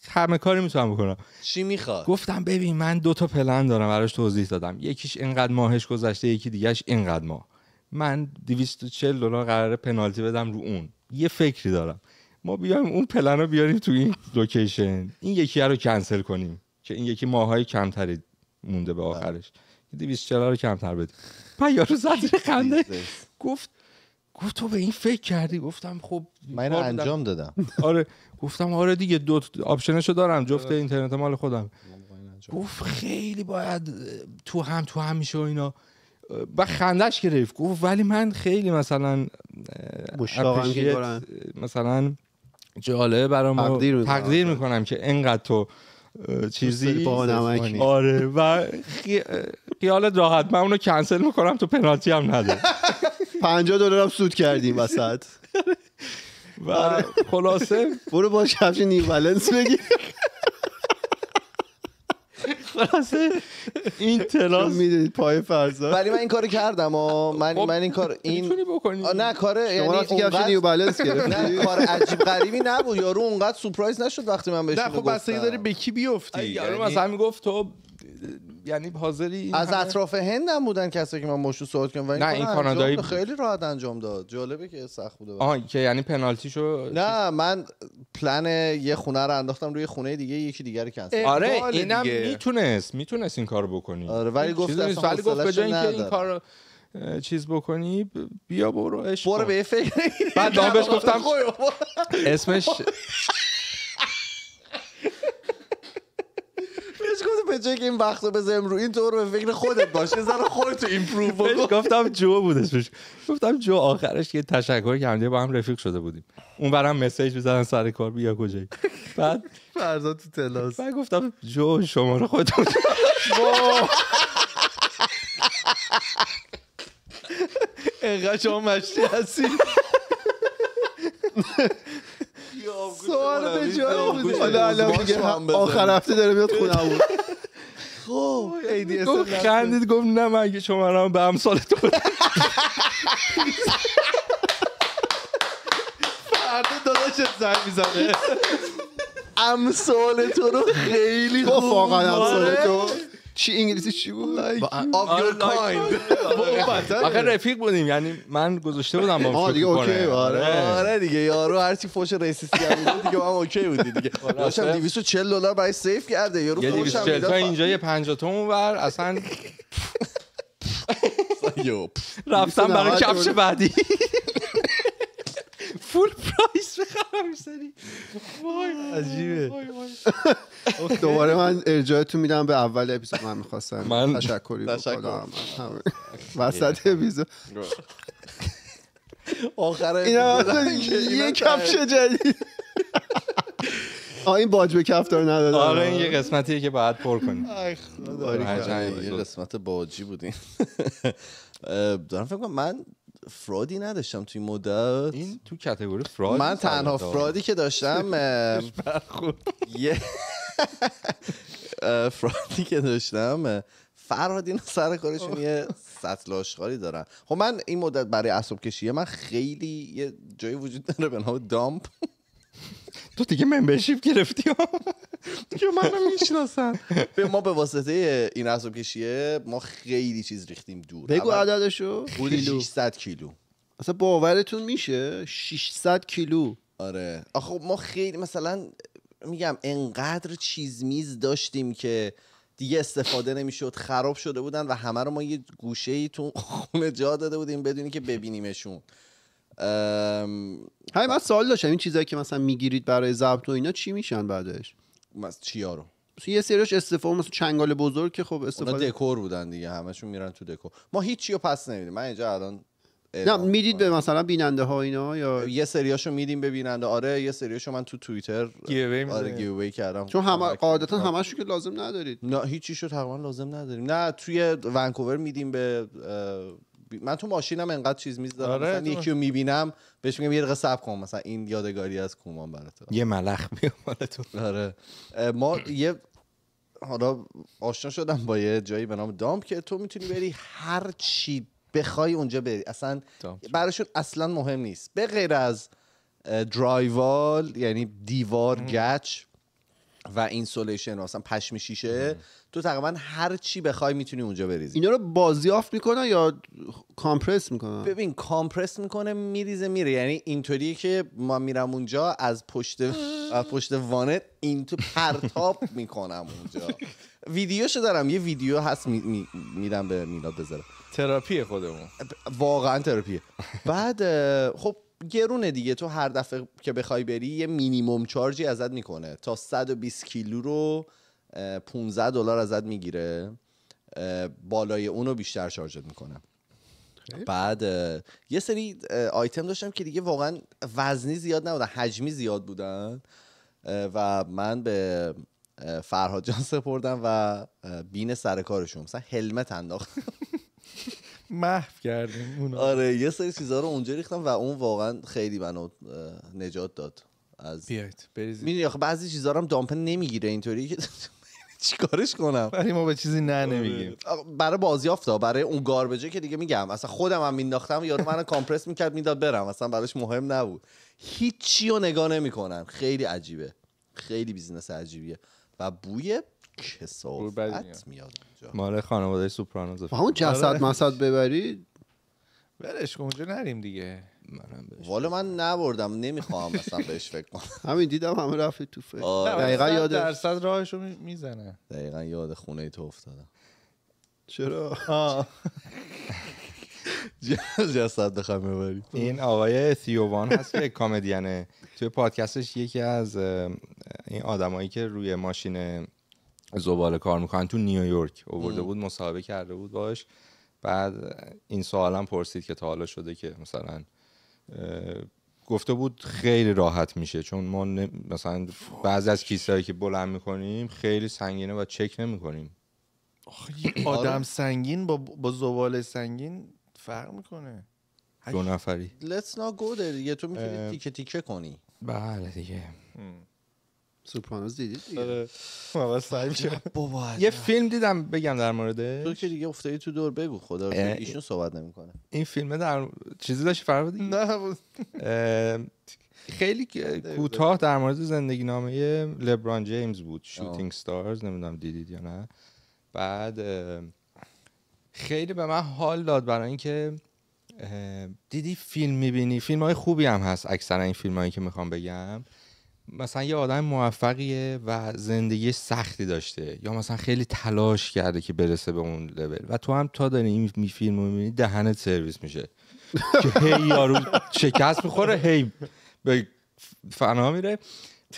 همه کاری میتونم بکنم چی میخواد گفتم ببین من دو تا پلن دارم براش توضیح دادم یکیش اینقدر ماهش گذشته یکی دیگهش اینقدر ماه من 240 دلار قراره پنالتی بدم رو اون یه فکری دارم ما بیایم اون پلن رو بیاریم تو این لوکیشن این یکی رو کنسل کنیم که این یکی ماهای کمتری مونده به آخرش 240 بله. رو کمتر بدیم من یارو زد خنده گفت گفت تو به این فکر کردی گفتم خب من آره، انجام دادم آره گفتم آره دیگه دو آپشنشو دارم جفت آره. اینترنت مال خودم گفت خیلی باید تو هم تو هم میشه و اینا و خندش گرفت گفت ولی من خیلی مثلا مثلا جالبه برام تقدیر میکنم که انقدر تو چیزی با نمکی آره و خیال راحت من اونو کنسل میکنم تو پنالتی هم نده 50 دلار هم سود کردیم وسط و آره. خلاصه برو با کفش نیو بلنس خلاصه این تلاس میدید پای فرزاد ولی من این کارو کردم و من خب، من این کار این نه کار یعنی اونقدر بالانس نه کار عجیب غریبی نبود یارو اونقدر سورپرایز نشد وقتی من بهش گفتم نه خب بس داره به کی بیفتی یارو یعنی- مثلا میگفت تو یعنی حاضری از اطراف هند هم بودن کسی که من مشو صحبت کنم و نه این کانادایی خیلی راحت انجام داد جالبه که سخت بوده آها که یعنی شو نه من پلن یه خونه رو انداختم روی خونه دیگه یکی دیگه رو کنسل آره اینم میتونست میتونست این کارو بکنی آره ولی گفت ولی گفت به این کارو چیز بکنی بیا برو اش برو به فکر بعد دامش گفتم اسمش بهش گفتم به جای این وقت رو بذاریم رو این طور به فکر خودت باش یه ذره خودت رو ایمپروو گفتم جو بودش گفتم جو آخرش یه تشکر کرده با هم رفیق شده بودیم اون برام مسیج می‌زدن سر کار بیا کجایی بعد فرضا تو تلاس بعد گفتم جو شما رو خودت اینقدر شما مشتی هستی سوال به آره، جایی بود حالا دیگه آخر هفته داره میاد خونه بود خب, خب، یعنی خندید گفت نه من اگه شما رو به امثال تو فرده داداشت زنگ میزنه امثال تو رو خیلی خوب واقعا امثال تو چی انگلیسی چی بود of your kind آخه رفیق بودیم یعنی من گذاشته بودم با آه دیگه اوکی آره. آره آره دیگه یارو هر چی فوش ریسیستی بود دیگه من اوکی بودی دیگه آره، داشتم 240 دلار برای سیف کرده یارو فوشم میداد تو اینجا یه 50 تومن ور اصلا رفتم برای کفش بعدی فول پرایس بخرم سری وای عجیبه دوباره من ارجاعتون میدم به اول اپیزود من میخواستم من تشکری بکنم وسط یعنی. اپیزود آخر یه کفش جدید آه این باج به کف داره نداره آره، این یه قسمتیه که باید پر کنیم یه قسمت باجی بودیم دارم فکر کنم من فرادی نداشتم توی مدت این تو کتگوری فراد من تنها فرادی که داشتم یه فرادی که داشتم فرادین سر کارشون یه سطل آشغالی دارن خب من این مدت برای اصاب کشیه من خیلی یه جایی وجود داره به نام دامپ تو دیگه ممبرشیپ گرفتی که منو میشناسن به ما به واسطه این عصب کشیه ما خیلی چیز ریختیم دور بگو عددشو 600 کیلو اصلا باورتون میشه 600 کیلو آره آخه ما خیلی مثلا میگم انقدر چیز میز داشتیم که دیگه استفاده نمیشد خراب شده بودن و همه رو ما یه گوشه ای تو خونه جا داده بودیم بدونی که ببینیمشون های من سوال داشتم این چیزایی که مثلا میگیرید برای ضبط و اینا چی میشن بعدش چیا رو یه سریش استفاده مثل چنگال بزرگ که خب استفاده دکور بودن دیگه همشون میرن تو دکور ما هیچی رو پس نمیدیم من اینجا الان نه میدید به مثلا بیننده ها اینا یا یه سریاشو میدیم به بیننده آره یه سریاشو من تو توییتر گیوی آره گیوی کردم چون هم قاعدتا همشو که لازم ندارید نه هیچیشو تقریبا لازم نداریم نه توی ونکوور میدیم به من تو ماشینم انقدر چیز میذارم آره یکی رو میبینم بهش میگم یه دقیقه صبر کن مثلا این یادگاری از کومان برات یه ملخ میام آره ما یه حالا آشنا شدم با یه جایی به نام دامپ که تو میتونی بری هر چی بخوای اونجا بری اصلا براشون اصلا مهم نیست به غیر از درایوال یعنی دیوار گچ و اینسولیشن اصلا پشم شیشه تو تقریبا هر چی بخوای میتونی اونجا بریزی اینا رو بازیافت میکنه یا کامپرس میکنه ببین کامپرس میکنه میریزه میره یعنی اینطوریه که ما میرم اونجا از پشت پشت وانت این تو پرتاب میکنم اونجا ویدیوشو دارم یه ویدیو هست میدم به میلاد بذارم تراپی خودمون واقعا تراپیه بعد خب گرونه دیگه تو هر دفعه که بخوای بری یه مینیموم چارجی ازت میکنه تا 120 کیلو رو 15 دلار ازت میگیره بالای اونو بیشتر شارژت میکنه بعد یه سری آیتم داشتم که دیگه واقعا وزنی زیاد نبودن حجمی زیاد بودن و من به فرهاد جان سپردم و بین سر کارشون مثلا هلمت انداخت محو کردیم آره یه سری چیزها رو اونجا ریختم و اون واقعا خیلی منو نجات داد از بیاید بریزید بعضی چیزها رو هم دامپن نمیگیره اینطوری که چیکارش کنم ولی ما به چیزی نه آره. نمیگیم برای بازیافتا برای اون گاربجه که دیگه میگم اصلا خودم هم مینداختم یارو منو کامپرس میکرد میداد برم اصلا براش مهم نبود هیچی رو نگاه نمیکنن خیلی عجیبه خیلی بیزینس عجیبیه و بوی کسافت میاد مال خانواده سوپرانوز همون جسد مسد ببرید برش کن اونجا نریم دیگه منم والا من نبردم نمیخوام مثلا بهش فکر کنم همین دیدم همه رفت تو فکر آره. دقیقا یاد درصد راهشو میزنه دقیقا یاد خونه تو افتادم چرا جسد بخوام این آقای سیووان هست که کمدینه توی پادکستش یکی از این آدمایی که روی ماشین زباله کار میکنن تو نیویورک اوورده بود مصاحبه کرده بود باش بعد این سوالم پرسید که تا حالا شده که مثلا گفته بود خیلی راحت میشه چون ما مثلا بعض از کیسهایی که بلند میکنیم خیلی سنگینه و چک نمیکنیم آره. آدم سنگین با, با زوال سنگین فرق میکنه دو نفری let's not go there دیگه تو میتونی تیکه تیکه کنی بله دیگه سوپرانوز دیدید آره. یه فیلم دیدم بگم در مورده تو که دیگه افتادی تو دور بگو خدا ایشون صحبت نمیکنه این فیلمه در چیزی داشت فرمودی نه خیلی کوتاه در مورد زندگی نامه لبران جیمز بود شوتینگ ستارز نمیدونم دیدید یا نه بعد خیلی به من حال داد برای اینکه دیدی فیلم میبینی فیلم های خوبی هم هست اکثرا این فیلم هایی که میخوام بگم مثلا یه آدم موفقیه و زندگی سختی داشته یا مثلا خیلی تلاش کرده که برسه به اون لول و تو هم تا داری این می فیلم میبینی دهنت سرویس میشه که هی یارو شکست میخوره هی به فنا میره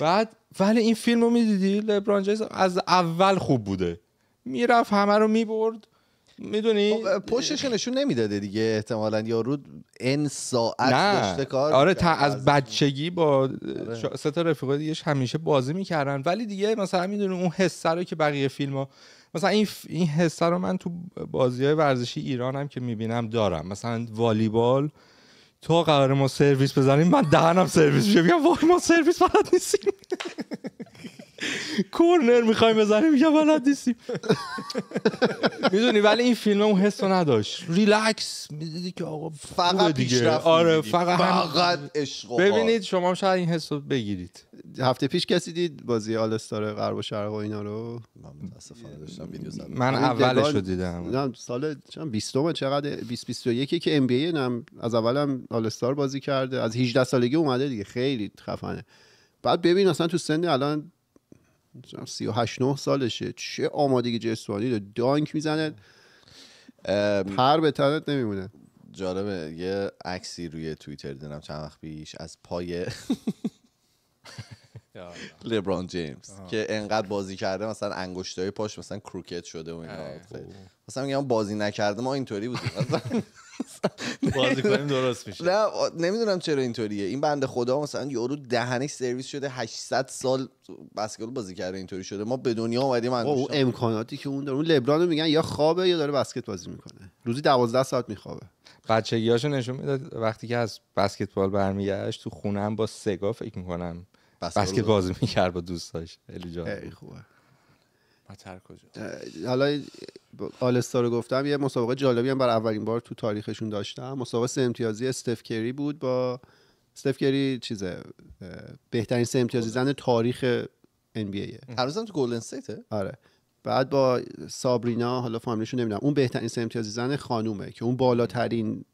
بعد ولی این فیلم رو میدیدی لبران از اول خوب بوده میرفت همه رو میبرد میدونی خب، پشتش نشون نمیداده دیگه احتمالا یارو ان ساعت داشته کار آره تا از بچگی با آره. سه تا رفیق دیگهش همیشه بازی میکردن ولی دیگه مثلا میدونی اون حسه رو که بقیه فیلم ها مثلا این این حسه رو من تو بازی های ورزشی ایران هم که میبینم دارم مثلا والیبال تو قرار ما سرویس بزنیم من دهنم سرویس میشه میگم وای ما سرویس بلد نیستیم کورنر میخوایم بزنیم میگه بلد نیستیم میدونی ولی این فیلم اون حس رو نداشت ریلکس میدیدی که آقا فقط دیگه آره فقط فقط عشق ببینید شما شاید این حسو بگیرید هفته پیش کسی دید بازی آل استار غرب و شرق و اینا رو من داشتم من اولش رو دیدم سال 20 چقدر 2021 که ام بی ای نم از اولم آل استار بازی کرده از 18 سالگی اومده دیگه خیلی خفنه بعد ببین اصلا تو سن الان سی و هشت سالشه چه آمادگی جسمانی داره دانک میزنه پر به تنت نمیمونه جالبه یه عکسی روی توییتر دیدم چند وقت پیش از پای لبران جیمز که انقدر بازی کرده مثلا انگشتای پاش مثلا کروکت شده و اینا مثلا میگم بازی نکرده ما اینطوری بودیم بازی کنیم درست میشه نمیدونم چرا اینطوریه این بنده خدا مثلا یارو دهنش سرویس شده 800 سال بسکتبال بازی کرده اینطوری شده ما به دنیا اومدیم او امکاناتی که اون داره اون لبرانو میگن یا خوابه یا داره بسکت بازی میکنه روزی 12 ساعت میخوابه بچگیاشو نشون میداد وقتی که از بسکتبال برمیگشت تو خونم با سگا فکر میکنم بسکت بازی میکرد با دوستاش خیلی جالب خوبه کجا حالا آلستا رو گفتم یه مسابقه جالبی هم بر اولین بار تو تاریخشون داشتم مسابقه سه امتیازی استف کری بود با استف کری چیزه بهترین سه امتیازی زن تاریخ NBA روزم تو گلدن آره بعد با سابرینا حالا فامیلیشون نمیدونم اون بهترین سه امتیازی زن خانومه که اون بالاترین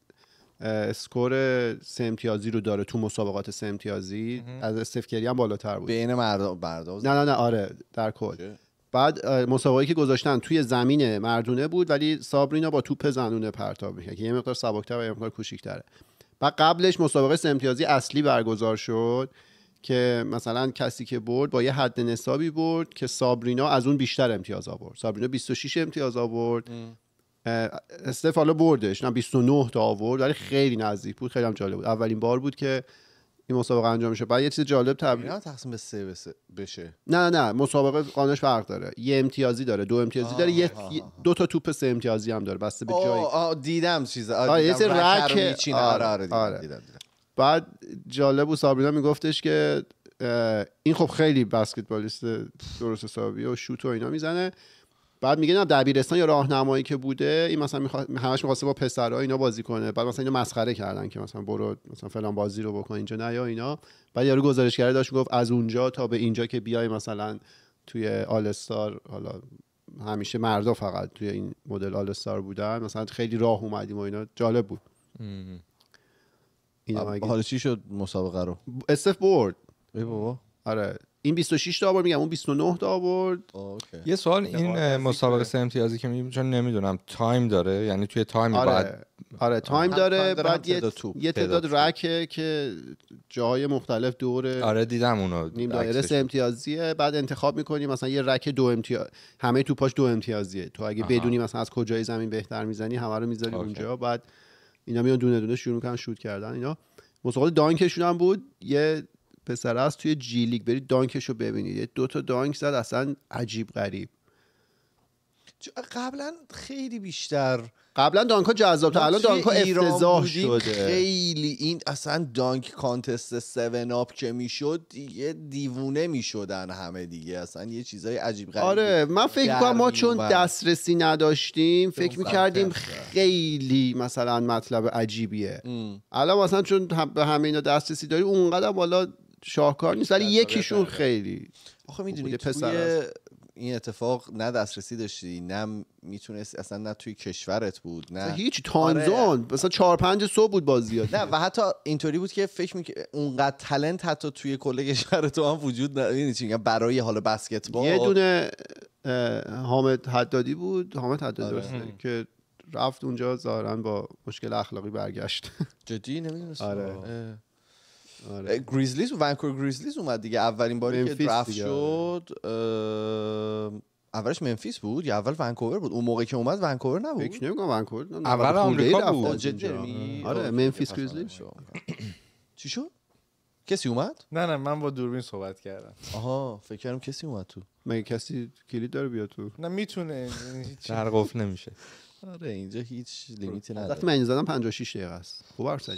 اسکور سه امتیازی رو داره تو مسابقات سه امتیازی از استفکری هم بالاتر بود بین مردم برداز نه نه نه آره در کل بعد مسابقه که گذاشتن توی زمین مردونه بود ولی سابرینا با توپ زنونه پرتاب میکرد که یه مقدار سبکتر و یه مقدار کوچیک‌تره و قبلش مسابقه امتیازی اصلی برگزار شد که مثلا کسی که برد با یه حد نصابی برد که سابرینا از اون بیشتر امتیاز آورد سابرینا 26 امتیاز آورد استف حالا بردش نه 29 تا آورد ولی خیلی نزدیک بود خیلی هم جالب بود اولین بار بود که این مسابقه انجام میشه بعد یه چیز جالب تبلیغ تقسیم به سه بشه نه نه مسابقه قانونش فرق داره یه امتیازی داره دو امتیازی داره یه دو تا توپ سه امتیازی هم داره بسته به جای دیدم چیز دیدم. آره آره،, آره،, آره, دیدم. دیدم. بعد جالب و سابرینا میگفتش که این خب خیلی بسکتبالیست درست حسابی و شوت و اینا میزنه بعد میگه نه دبیرستان یا راهنمایی که بوده این مثلا میخوا... همش میخواسته با پسرها اینا بازی کنه بعد مثلا اینو مسخره کردن که مثلا برو مثلا فلان بازی رو بکن اینجا نه یا اینا بعد یارو کرده داشت گفت از اونجا تا به اینجا که بیای مثلا توی استار حالا همیشه مردا فقط توی این مدل استار بودن مثلا خیلی راه اومدیم و اینا جالب بود اینا خب، حالا چی شد مسابقه رو استف برد ای بابا آره این 26 تا آورد میگم اون 29 تا آورد یه سوال این مسابقه سه امتیازی که میگم چون نمیدونم تایم داره یعنی توی تایم آره. آره تایم داره بعد یه, تعداد رکه که جاهای مختلف دوره آره دیدم اونو نیم دایره سه امتیازیه بعد انتخاب میکنی مثلا یه رک دو امتیاز همه تو پاش دو امتیازیه تو اگه آها. بدونی مثلا از کجای زمین بهتر میزنی همه رو میذاری اونجا بعد اینا میان دونه دونه شروع میکنن شوت کردن اینا مسابقه دانکشون هم بود یه پسر است توی جی لیگ برید دانکش رو ببینید دو تا دانک زد اصلا عجیب غریب قبلا خیلی بیشتر قبلا دانکا جذاب تا الان دانکا افتضاح شده خیلی این اصلا دانک کانتست 7 آپ که میشد دیگه دیوونه میشدن همه دیگه اصلا یه چیزای عجیب غریب آره من فکر کنم ما چون دسترسی نداشتیم فکر میکردیم خیلی مثلا مطلب عجیبیه الان اصلا چون به همه اینا دسترسی داریم اونقدر بالا شاهکار نیست ولی یکیشون خیلی آخه میدونی توی این اتفاق نه دسترسی داشتی نه میتونست اصلا نه توی کشورت بود نه هیچ تانزون آره. مثلا چهار پنج صبح بود بازی نه و حتی اینطوری بود که فکر میکنه اونقدر تلنت حتی توی کل کشور تو هم وجود نداری یعنی چی برای حال بسکتبال یه دونه حامد حدادی بود حامد حدادی آره. که رفت اونجا ظاهرا با مشکل اخلاقی برگشت جدی نمیدونست آره. آره. گریزلیز ونکور گریزلیز اومد دیگه اولین باری که درفت آره. شد اولش منفیس بود یا اول ونکوور بود اون موقع که اومد ونکوور نبود فکر نمی‌کنم ونکوور اول خب، آمریکا بود یعنی آره, آره، منفیس گریزلیز چی شد کسی اومد؟ نه نه من با دوربین صحبت کردم آها فکر کردم کسی اومد تو مگه کسی کلید داره بیاد تو نه میتونه در قفل نمیشه آره اینجا هیچ لیمیتی نداره وقتی من زدم 56 دقیقه است خوب حرف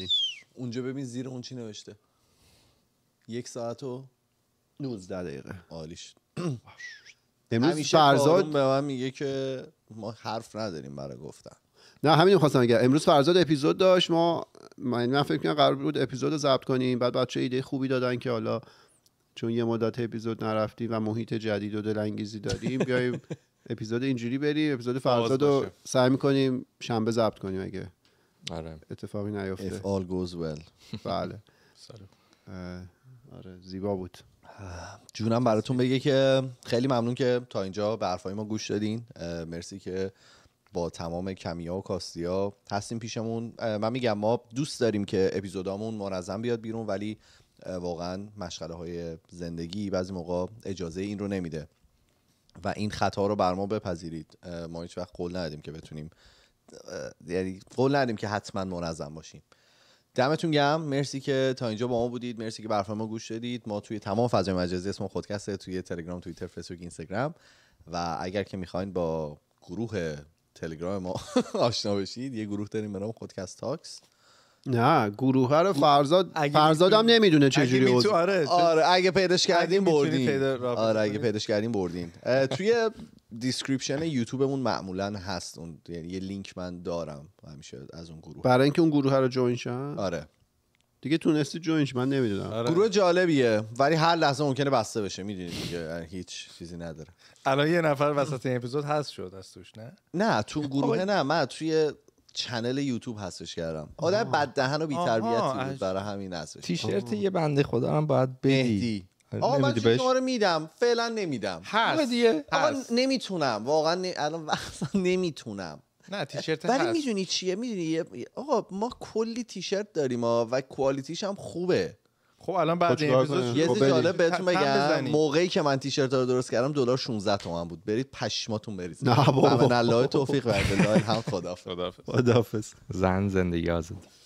اونجا ببین زیر اون چی نوشته یک ساعت و 19 دقیقه عالیش امروز فرزاد به من میگه که ما حرف نداریم برای گفتن نه همین خواستم اگر امروز فرزاد اپیزود داشت ما من, فکر کنم قرار بود اپیزود رو ضبط کنیم بعد بچه ایده خوبی دادن که حالا چون یه مدت اپیزود نرفتی و محیط جدید و دلانگیزی داریم بیایم اپیزود اینجوری بریم اپیزود فرزاد رو سعی میکنیم شنبه ضبط کنیم اگه آره. اتفاقی نیفته well بله آره زیبا بود جونم براتون بگه که خیلی ممنون که تا اینجا به حرفای ما گوش دادین مرسی که با تمام کمیا و کاستیا هستیم پیشمون من میگم ما دوست داریم که اپیزودامون منظم بیاد بیرون ولی واقعا مشغله های زندگی بعضی موقع اجازه این رو نمیده و این خطا رو بر ما بپذیرید ما هیچ وقت قول ندادیم که بتونیم یعنی قول ندادیم که حتما منظم باشیم دمتون گم مرسی که تا اینجا با ما بودید مرسی که برنامه ما گوش شدید ما توی تمام فضای مجازی اسم خودکسته توی تلگرام توییتر فیسبوک اینستاگرام و اگر که میخواین با گروه تلگرام ما آشنا بشید یه گروه داریم به نام خودکست تاکس نه گروه رو فرزاد فرزاد هم نمیدونه چه جوری آره،, آره. اگه پیداش کردیم بردین آره اگه پیداش کردیم بردین توی دیسکریپشن یوتیوبمون معمولا هست اون یعنی یه لینک من دارم همیشه از اون گروه برای اینکه اون گروه رو جوین شن آره دیگه تونستی جوینش من نمیدونم آره. گروه جالبیه ولی هر لحظه ممکنه بسته بشه میدونی دیگه هیچ چیزی نداره الان یه نفر وسط این اپیزود هست شد از توش نه نه تو گروه نه من توی چنل یوتیوب هستش کردم آدم بد دهن و بی بود برای همین هستش تیشرت یه بنده خدا هم باید بدی آقا من رو میدم فعلا نمیدم هست نمیتونم واقعا الان وقتا نمیتونم نه تیشرت ولی میدونی چیه میدونی آقا ما کلی تیشرت داریم و کوالیتیش هم خوبه خب الان بعد خب این اپیزود یه چیز جالب بهتون بگم موقعی که من تیشرت رو درست کردم دلار 16 تومن بود برید پشماتون بریزید نه بابا الله توفیق بر هم خدافظ خدافظ زن زندگی آزادی